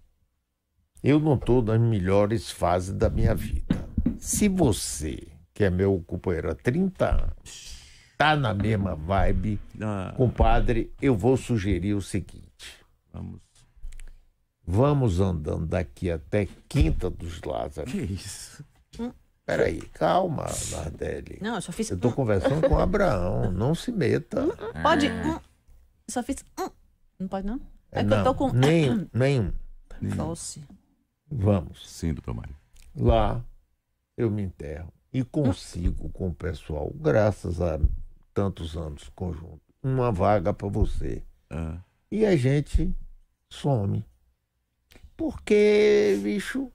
eu não estou nas melhores fases da minha vida. Se você, que é meu companheiro há 30 anos, tá na mesma vibe, ah. compadre, eu vou sugerir o seguinte. Vamos. Vamos andando daqui até Quinta dos Lázaros. Que isso? Hum. Peraí, calma, Nardelli. Não, eu só fiz. Eu tô conversando com o Abraão, não se meta. Hum, hum, pode. Hum. Só fiz. Não pode, não? É, é que não, eu tô com. nenhum. False. Vamos. Sim, doutor Mário. Lá eu me enterro e consigo com o pessoal, graças a tantos anos conjunto, uma vaga para você. Ah. E a gente some. Porque, bicho,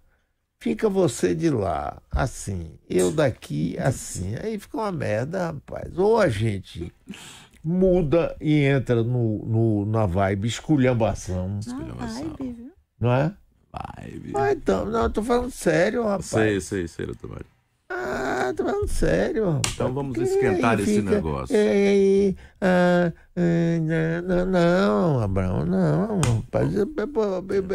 fica você de lá assim, eu daqui assim. Aí fica uma merda, rapaz. Ou a gente muda e entra no, no na vibe esculhambação. Na vibe, viu? Não é? vibe. Ah, então, não, eu tô falando sério, rapaz. Sei, sei, sei, doutor Mário. Ah, tô falando sério. Então vamos esquentar esse fica, negócio. Ei, ah, eh, não, não, Abraão, não. Rapaz, é, é,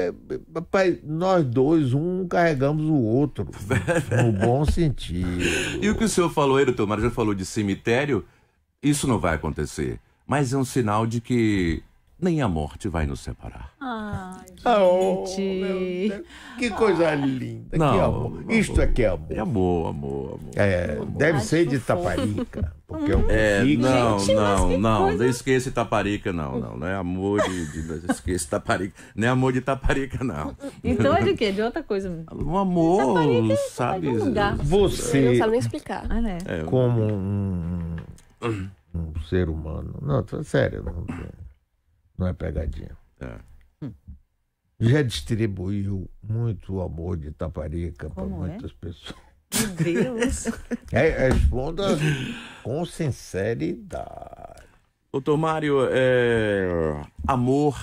é, rapaz, nós dois, um carregamos o outro. no bom sentido. E o que o senhor falou aí, doutor Mário, já falou de cemitério? Isso não vai acontecer. Mas é um sinal de que nem a morte vai nos separar. Ah, oh, gente. Oh, que coisa ah. linda. Não, que amor. Isto é que é amor. É amor, amor, amor. É, amor. deve ser de Taparica. Porque hum. é, um é, não, gente, não, não, coisa... não. Esqueça Taparica, não, não. Não é amor de. de esqueça Taparica. Não é amor de Taparica, não. Então é de quê? De outra coisa. Um amor, taparica, é sabe? Você. não sabe nem explicar. Ah, né? é, como um, um ser humano. Não, sério, não não é pegadinha. É. Hum. Já distribuiu muito amor de Taparica para é? muitas é? pessoas. Meu Deus! É, responda com sinceridade. Doutor Mário, é... amor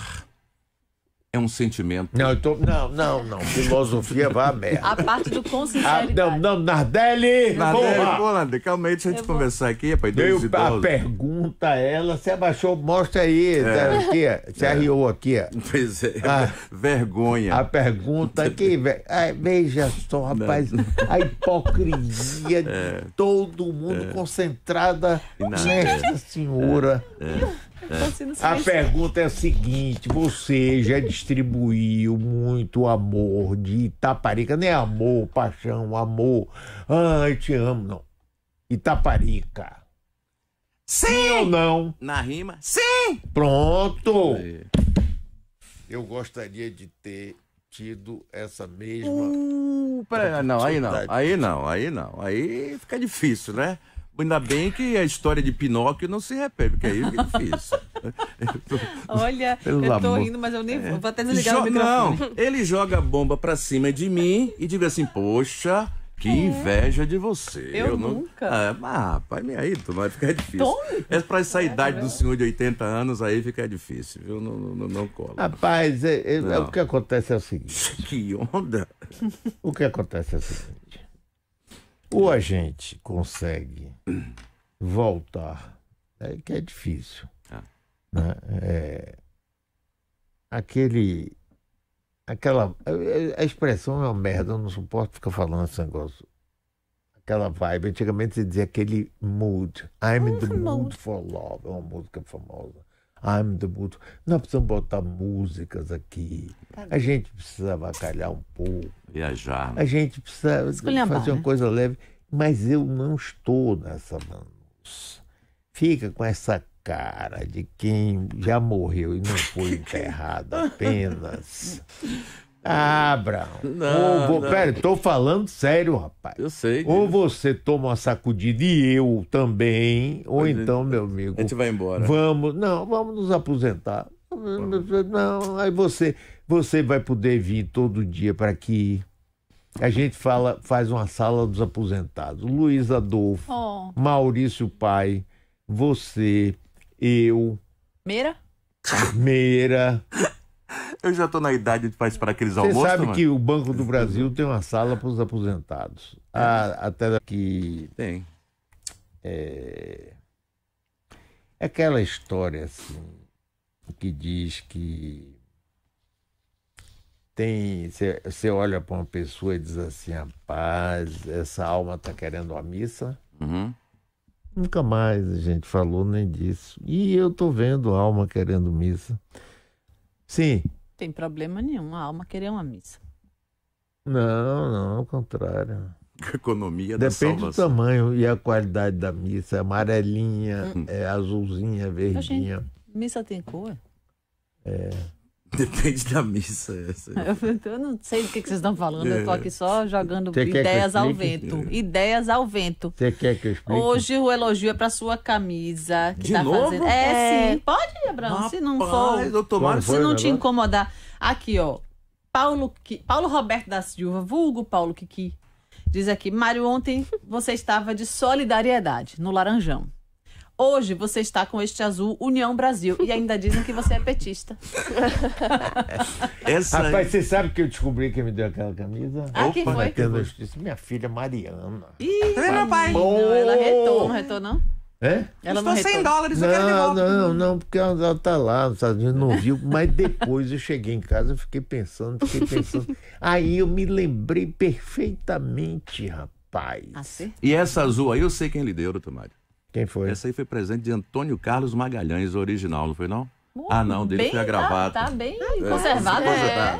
é um sentimento. Não, eu tô... não, não, não. Filosofia vá merda. A parte do consensualidade. Ah, não, não, Nardelli! Nardelli, pô, Nardelli, calma aí, deixa a gente vou... conversar aqui, rapaz. Deu a pergunta ela, você abaixou, mostra aí, é. Né, aqui, você é. aqui. Pois é, ah. vergonha. A pergunta aqui, Ah, veja só, rapaz, não. a hipocrisia de é. todo mundo é. concentrada nesta senhora. É. é. É. A pergunta é a seguinte: você já distribuiu muito amor de Itaparica? Nem é amor, paixão, amor. Ah, eu te amo, não. Itaparica. Sim! Sim ou não? Na rima? Sim! Pronto! Eu gostaria de ter tido essa mesma. Uh, pera, não, aí não, aí não, aí não. Aí fica difícil, né? Ainda bem que a história de Pinóquio não se repete, porque aí é difícil. Olha, Pelo eu tô amor. rindo, mas eu nem é. vou até desligar jo o microfone. Não, ele joga a bomba pra cima de mim e diz assim, poxa... Que é. inveja é. de você. Eu, eu não... nunca. Ah, mas, rapaz, aí, tu vai ficar difícil. Tom? É pra essa é, idade é do senhor de 80 anos aí fica difícil, viu? Não, não, não cola. Rapaz, é, o que acontece é o seguinte. Que onda! o que acontece é o seguinte. Ou a gente consegue voltar, é que é difícil. Ah. Né? É, aquele. Aquela. A expressão é uma merda, eu não suporto ficar falando esse negócio. Aquela vibe. Antigamente se dizia aquele mood. I'm é in the mood for love. É uma música famosa. I'm the muito. Nós precisamos botar músicas aqui. Tá A gente precisa avacalhar um pouco. Viajar. Né? A gente precisa fazer uma né? coisa leve. Mas eu não estou nessa, mano. Fica com essa cara de quem já morreu e não foi enterrado apenas. Ah, Brown. Não, ou, não. Pera, tô falando sério, rapaz. Eu sei. Ou você toma uma sacudida e eu também, ou então, gente, meu amigo. A gente vai embora. Vamos, não, vamos nos aposentar. Vamos. Não, aí você, você vai poder vir todo dia para aqui. A gente fala, faz uma sala dos aposentados. Luiz Adolfo, oh. Maurício Pai, você, eu. Meira? Meira. Eu já estou na idade de participar daqueles almoços. Você sabe mas... que o Banco do Brasil tem uma sala para os aposentados. É. Ah, até daqui. Tem. É, é... Aquela história assim que diz que tem. Você olha para uma pessoa e diz assim, rapaz, essa alma está querendo a missa. Uhum. Nunca mais a gente falou nem disso. E eu estou vendo alma querendo missa. Sim. Tem problema nenhum a alma querer uma missa. Não, não, ao contrário. Economia da Depende do tamanho e a qualidade da missa. É amarelinha, hum. é azulzinha, verdinha. Gente, missa tem cor? É. Depende da missa. É, Essa. Eu não sei do que, vocês estão falando, eu tô é. aqui só jogando ideias ao vento. Ideias ao vento. Você quer que eu explique? Hoje o elogio é para sua camisa. Que De tá novo? Fazendo... É, é, sim. Pode, Abraão, se não for. Tomara, se não te incomodar. Aqui, ó. Paulo, Paulo Roberto da Silva, vulgo Paulo Kiki, diz aqui: Mário, ontem você estava de solidariedade no Laranjão. Hoje você está com este azul União Brasil e ainda dizem que você é petista. Essa Rapaz, você sabe que eu descobri quem me deu aquela camisa? Ah, Opa, quem foi? Aquela... Disse, minha filha Mariana. Ih, meu pai. Não, ela retou, não retou não? É? Ela Estou não 100 dólares, não, eu quero de volta. Não, não, porque ela está lá nos Estados Unidos, não viu. Mas depois eu cheguei em casa, eu fiquei pensando, fiquei pensando. aí eu me lembrei perfeitamente, rapaz. Ah, e essa azul aí eu sei quem lhe deu, doutor Mário. Quem foi? Essa aí foi presente de Antônio Carlos Magalhães, original, não foi não? ah, não, dele foi a gravata. Tá, tá bem é, conservado. É.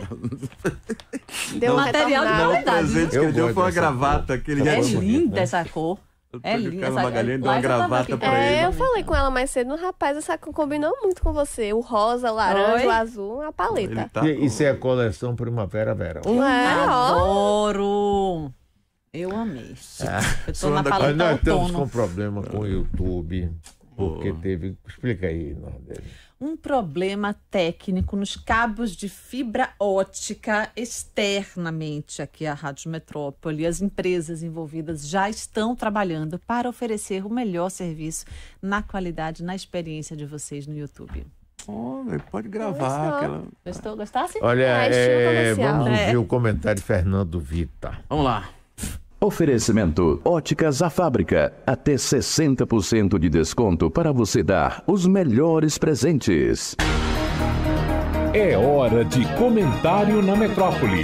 Deu não, material de qualidade. O presente né? que deu foi uma gravata. Que ele é linda essa cor. É linda essa Magalhães deu uma gravata pra é, ele. eu falei com ela mais cedo. Rapaz, essa cor combinou muito com você. O rosa, o laranja, o azul, a paleta. Tá... E, isso é a coleção Primavera-Verão. Hum, é, adoro! Eu amei. Ah. Eu tô na paleta Nós outono. estamos com problema com o YouTube. Porque teve. Explica aí, Nordeste. Um problema técnico nos cabos de fibra ótica externamente aqui à Rádio Metrópole. As empresas envolvidas já estão trabalhando para oferecer o melhor serviço na qualidade, na experiência de vocês no YouTube. Oh, pode gravar Gostou. aquela. Gostou? Gostasse? Olha, ah, é, vamos é. o comentário de Fernando Vita. Vamos lá. Oferecimento Óticas à Fábrica. Até 60% de desconto para você dar os melhores presentes. É hora de comentário na metrópole.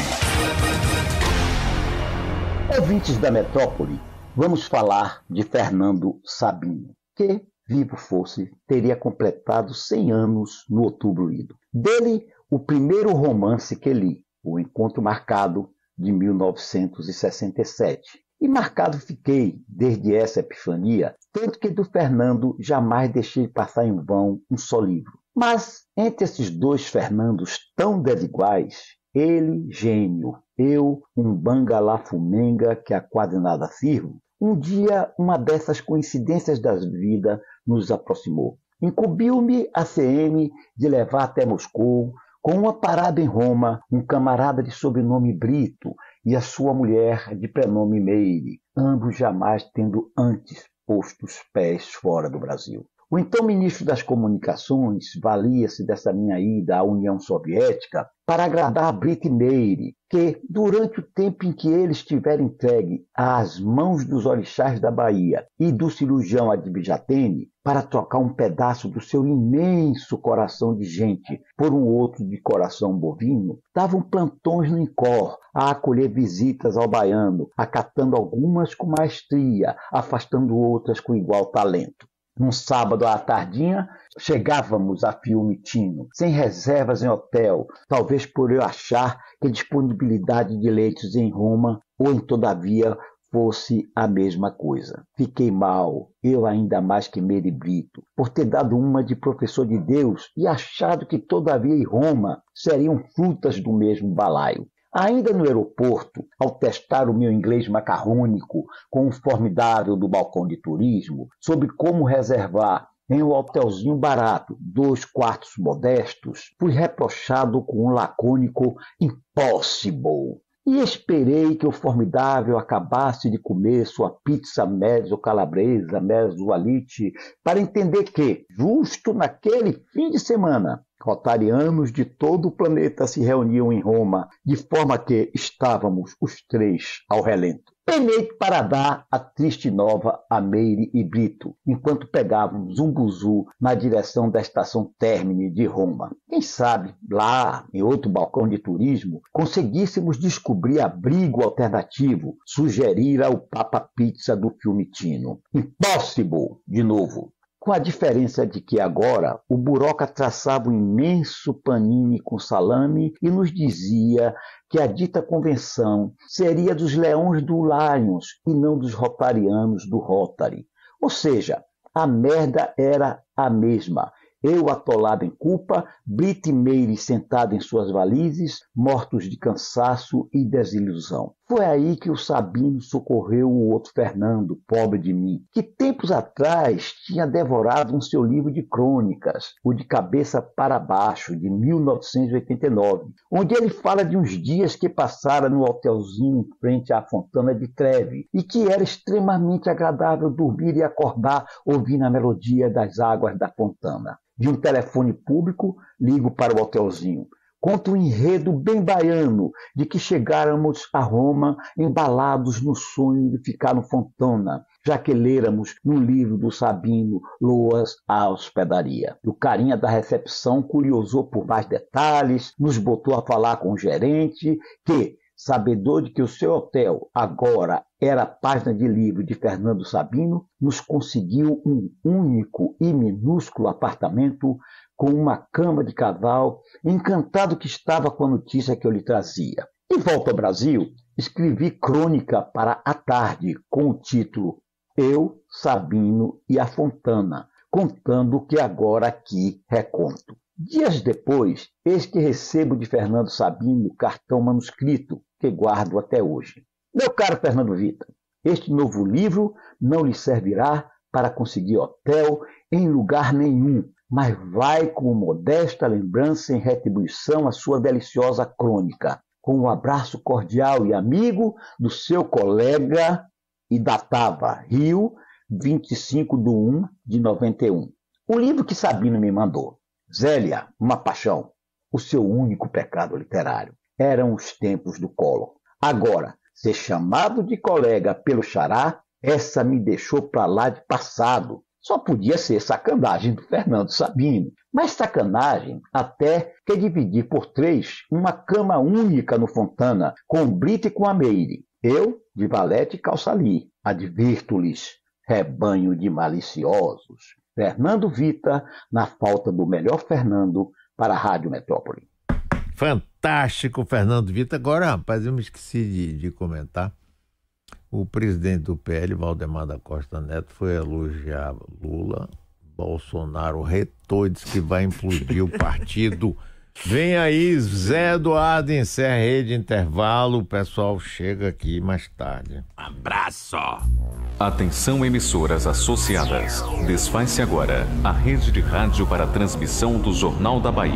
Ouvintes da metrópole, vamos falar de Fernando Sabino, que, vivo fosse, teria completado 100 anos no outubro ido. Dele, o primeiro romance que li, O Encontro Marcado, de 1967. E marcado fiquei desde essa epifania, tanto que do Fernando jamais deixei passar em vão um só livro. Mas entre esses dois Fernandos tão desiguais, ele gênio, eu um bangalá fumenga que a quase nada sirvo, um dia uma dessas coincidências da vida nos aproximou. Incumbiu-me a CM de levar até Moscou com uma parada em Roma, um camarada de sobrenome Brito e a sua mulher de prenome Meire, ambos jamais tendo antes posto os pés fora do Brasil. O então ministro das Comunicações valia-se dessa minha ida à União Soviética para agradar a Brit Meire, que, durante o tempo em que ele estiver entregue às mãos dos orixás da Bahia e do cirurgião Advijatene, para trocar um pedaço do seu imenso coração de gente por um outro de coração bovino, davam plantões no encor a acolher visitas ao baiano, acatando algumas com maestria, afastando outras com igual talento. Num sábado à tardinha, chegávamos a Fiumicino, sem reservas em hotel, talvez por eu achar que a disponibilidade de leitos em Roma ou em Todavia fosse a mesma coisa. Fiquei mal, eu ainda mais que Meribrito, por ter dado uma de professor de Deus e achado que todavia e Roma seriam frutas do mesmo balaio. Ainda no aeroporto, ao testar o meu inglês macarrônico com um formidável do balcão de turismo sobre como reservar em um hotelzinho barato, dois quartos modestos, fui reprochado com um lacônico impossible. E esperei que o formidável acabasse de comer sua pizza mezzo calabresa, mezzo alite, para entender que, justo naquele fim de semana, Rotarianos de todo o planeta se reuniam em Roma, de forma que estávamos os três ao relento. Penei para dar a triste nova a Meire e Brito, enquanto pegávamos um buzu na direção da estação Termini de Roma. Quem sabe, lá, em outro balcão de turismo, conseguíssemos descobrir abrigo alternativo, sugerir ao Papa Pizza do Fiumicino. Impossible, de novo com a diferença de que agora o Buroca traçava um imenso panini com salame e nos dizia que a dita convenção seria dos leões do Lions e não dos rotarianos do Rotary. Ou seja, a merda era a mesma. Eu atolado em culpa, Brit Meire sentado em suas valizes, mortos de cansaço e desilusão. Foi aí que o Sabino socorreu o outro Fernando, pobre de mim, que tempos atrás tinha devorado um seu livro de crônicas, o de Cabeça para Baixo, de 1989, onde ele fala de uns dias que passara no hotelzinho em frente à Fontana de Treve e que era extremamente agradável dormir e acordar ouvindo a melodia das águas da fontana. De um telefone público, ligo para o hotelzinho conta um enredo bem baiano de que chegáramos a Roma embalados no sonho de ficar no Fontana, já que lêramos no livro do Sabino Loas à Hospedaria. O carinha da recepção curiosou por mais detalhes, nos botou a falar com o gerente, que, sabedor de que o seu hotel agora era página de livro de Fernando Sabino, nos conseguiu um único e minúsculo apartamento com uma cama de cavalo, encantado que estava com a notícia que eu lhe trazia. De volta ao Brasil, escrevi crônica para a tarde com o título Eu, Sabino e a Fontana, contando o que agora aqui reconto. Dias depois, eis que recebo de Fernando Sabino o cartão manuscrito que guardo até hoje. Meu caro Fernando Vita, este novo livro não lhe servirá para conseguir hotel em lugar nenhum, mas vai com modesta lembrança em retribuição à sua deliciosa crônica, com um abraço cordial e amigo do seu colega E datava Rio, 25 de 1 de 91. O livro que Sabino me mandou, Zélia, uma paixão, o seu único pecado literário. Eram os tempos do colo. Agora, ser chamado de colega pelo xará, essa me deixou para lá de passado. Só podia ser sacanagem do Fernando Sabino. Mas sacanagem até que dividir por três uma cama única no Fontana, com o Brito e com a Meire. Eu, de valete e calçali, advirto-lhes, rebanho de maliciosos. Fernando Vita, na falta do melhor Fernando, para a Rádio Metrópole. Fantástico, Fernando Vita. Agora, rapaz, eu me esqueci de, de comentar o presidente do PL, Valdemar da Costa Neto, foi elogiar Lula. Bolsonaro retou, disse que vai implodir o partido. Vem aí, Zé Eduardo, encerra rede intervalo. O pessoal chega aqui mais tarde. Abraço! Atenção, emissoras associadas. Desfaz-se agora a rede de rádio para a transmissão do Jornal da Bahia.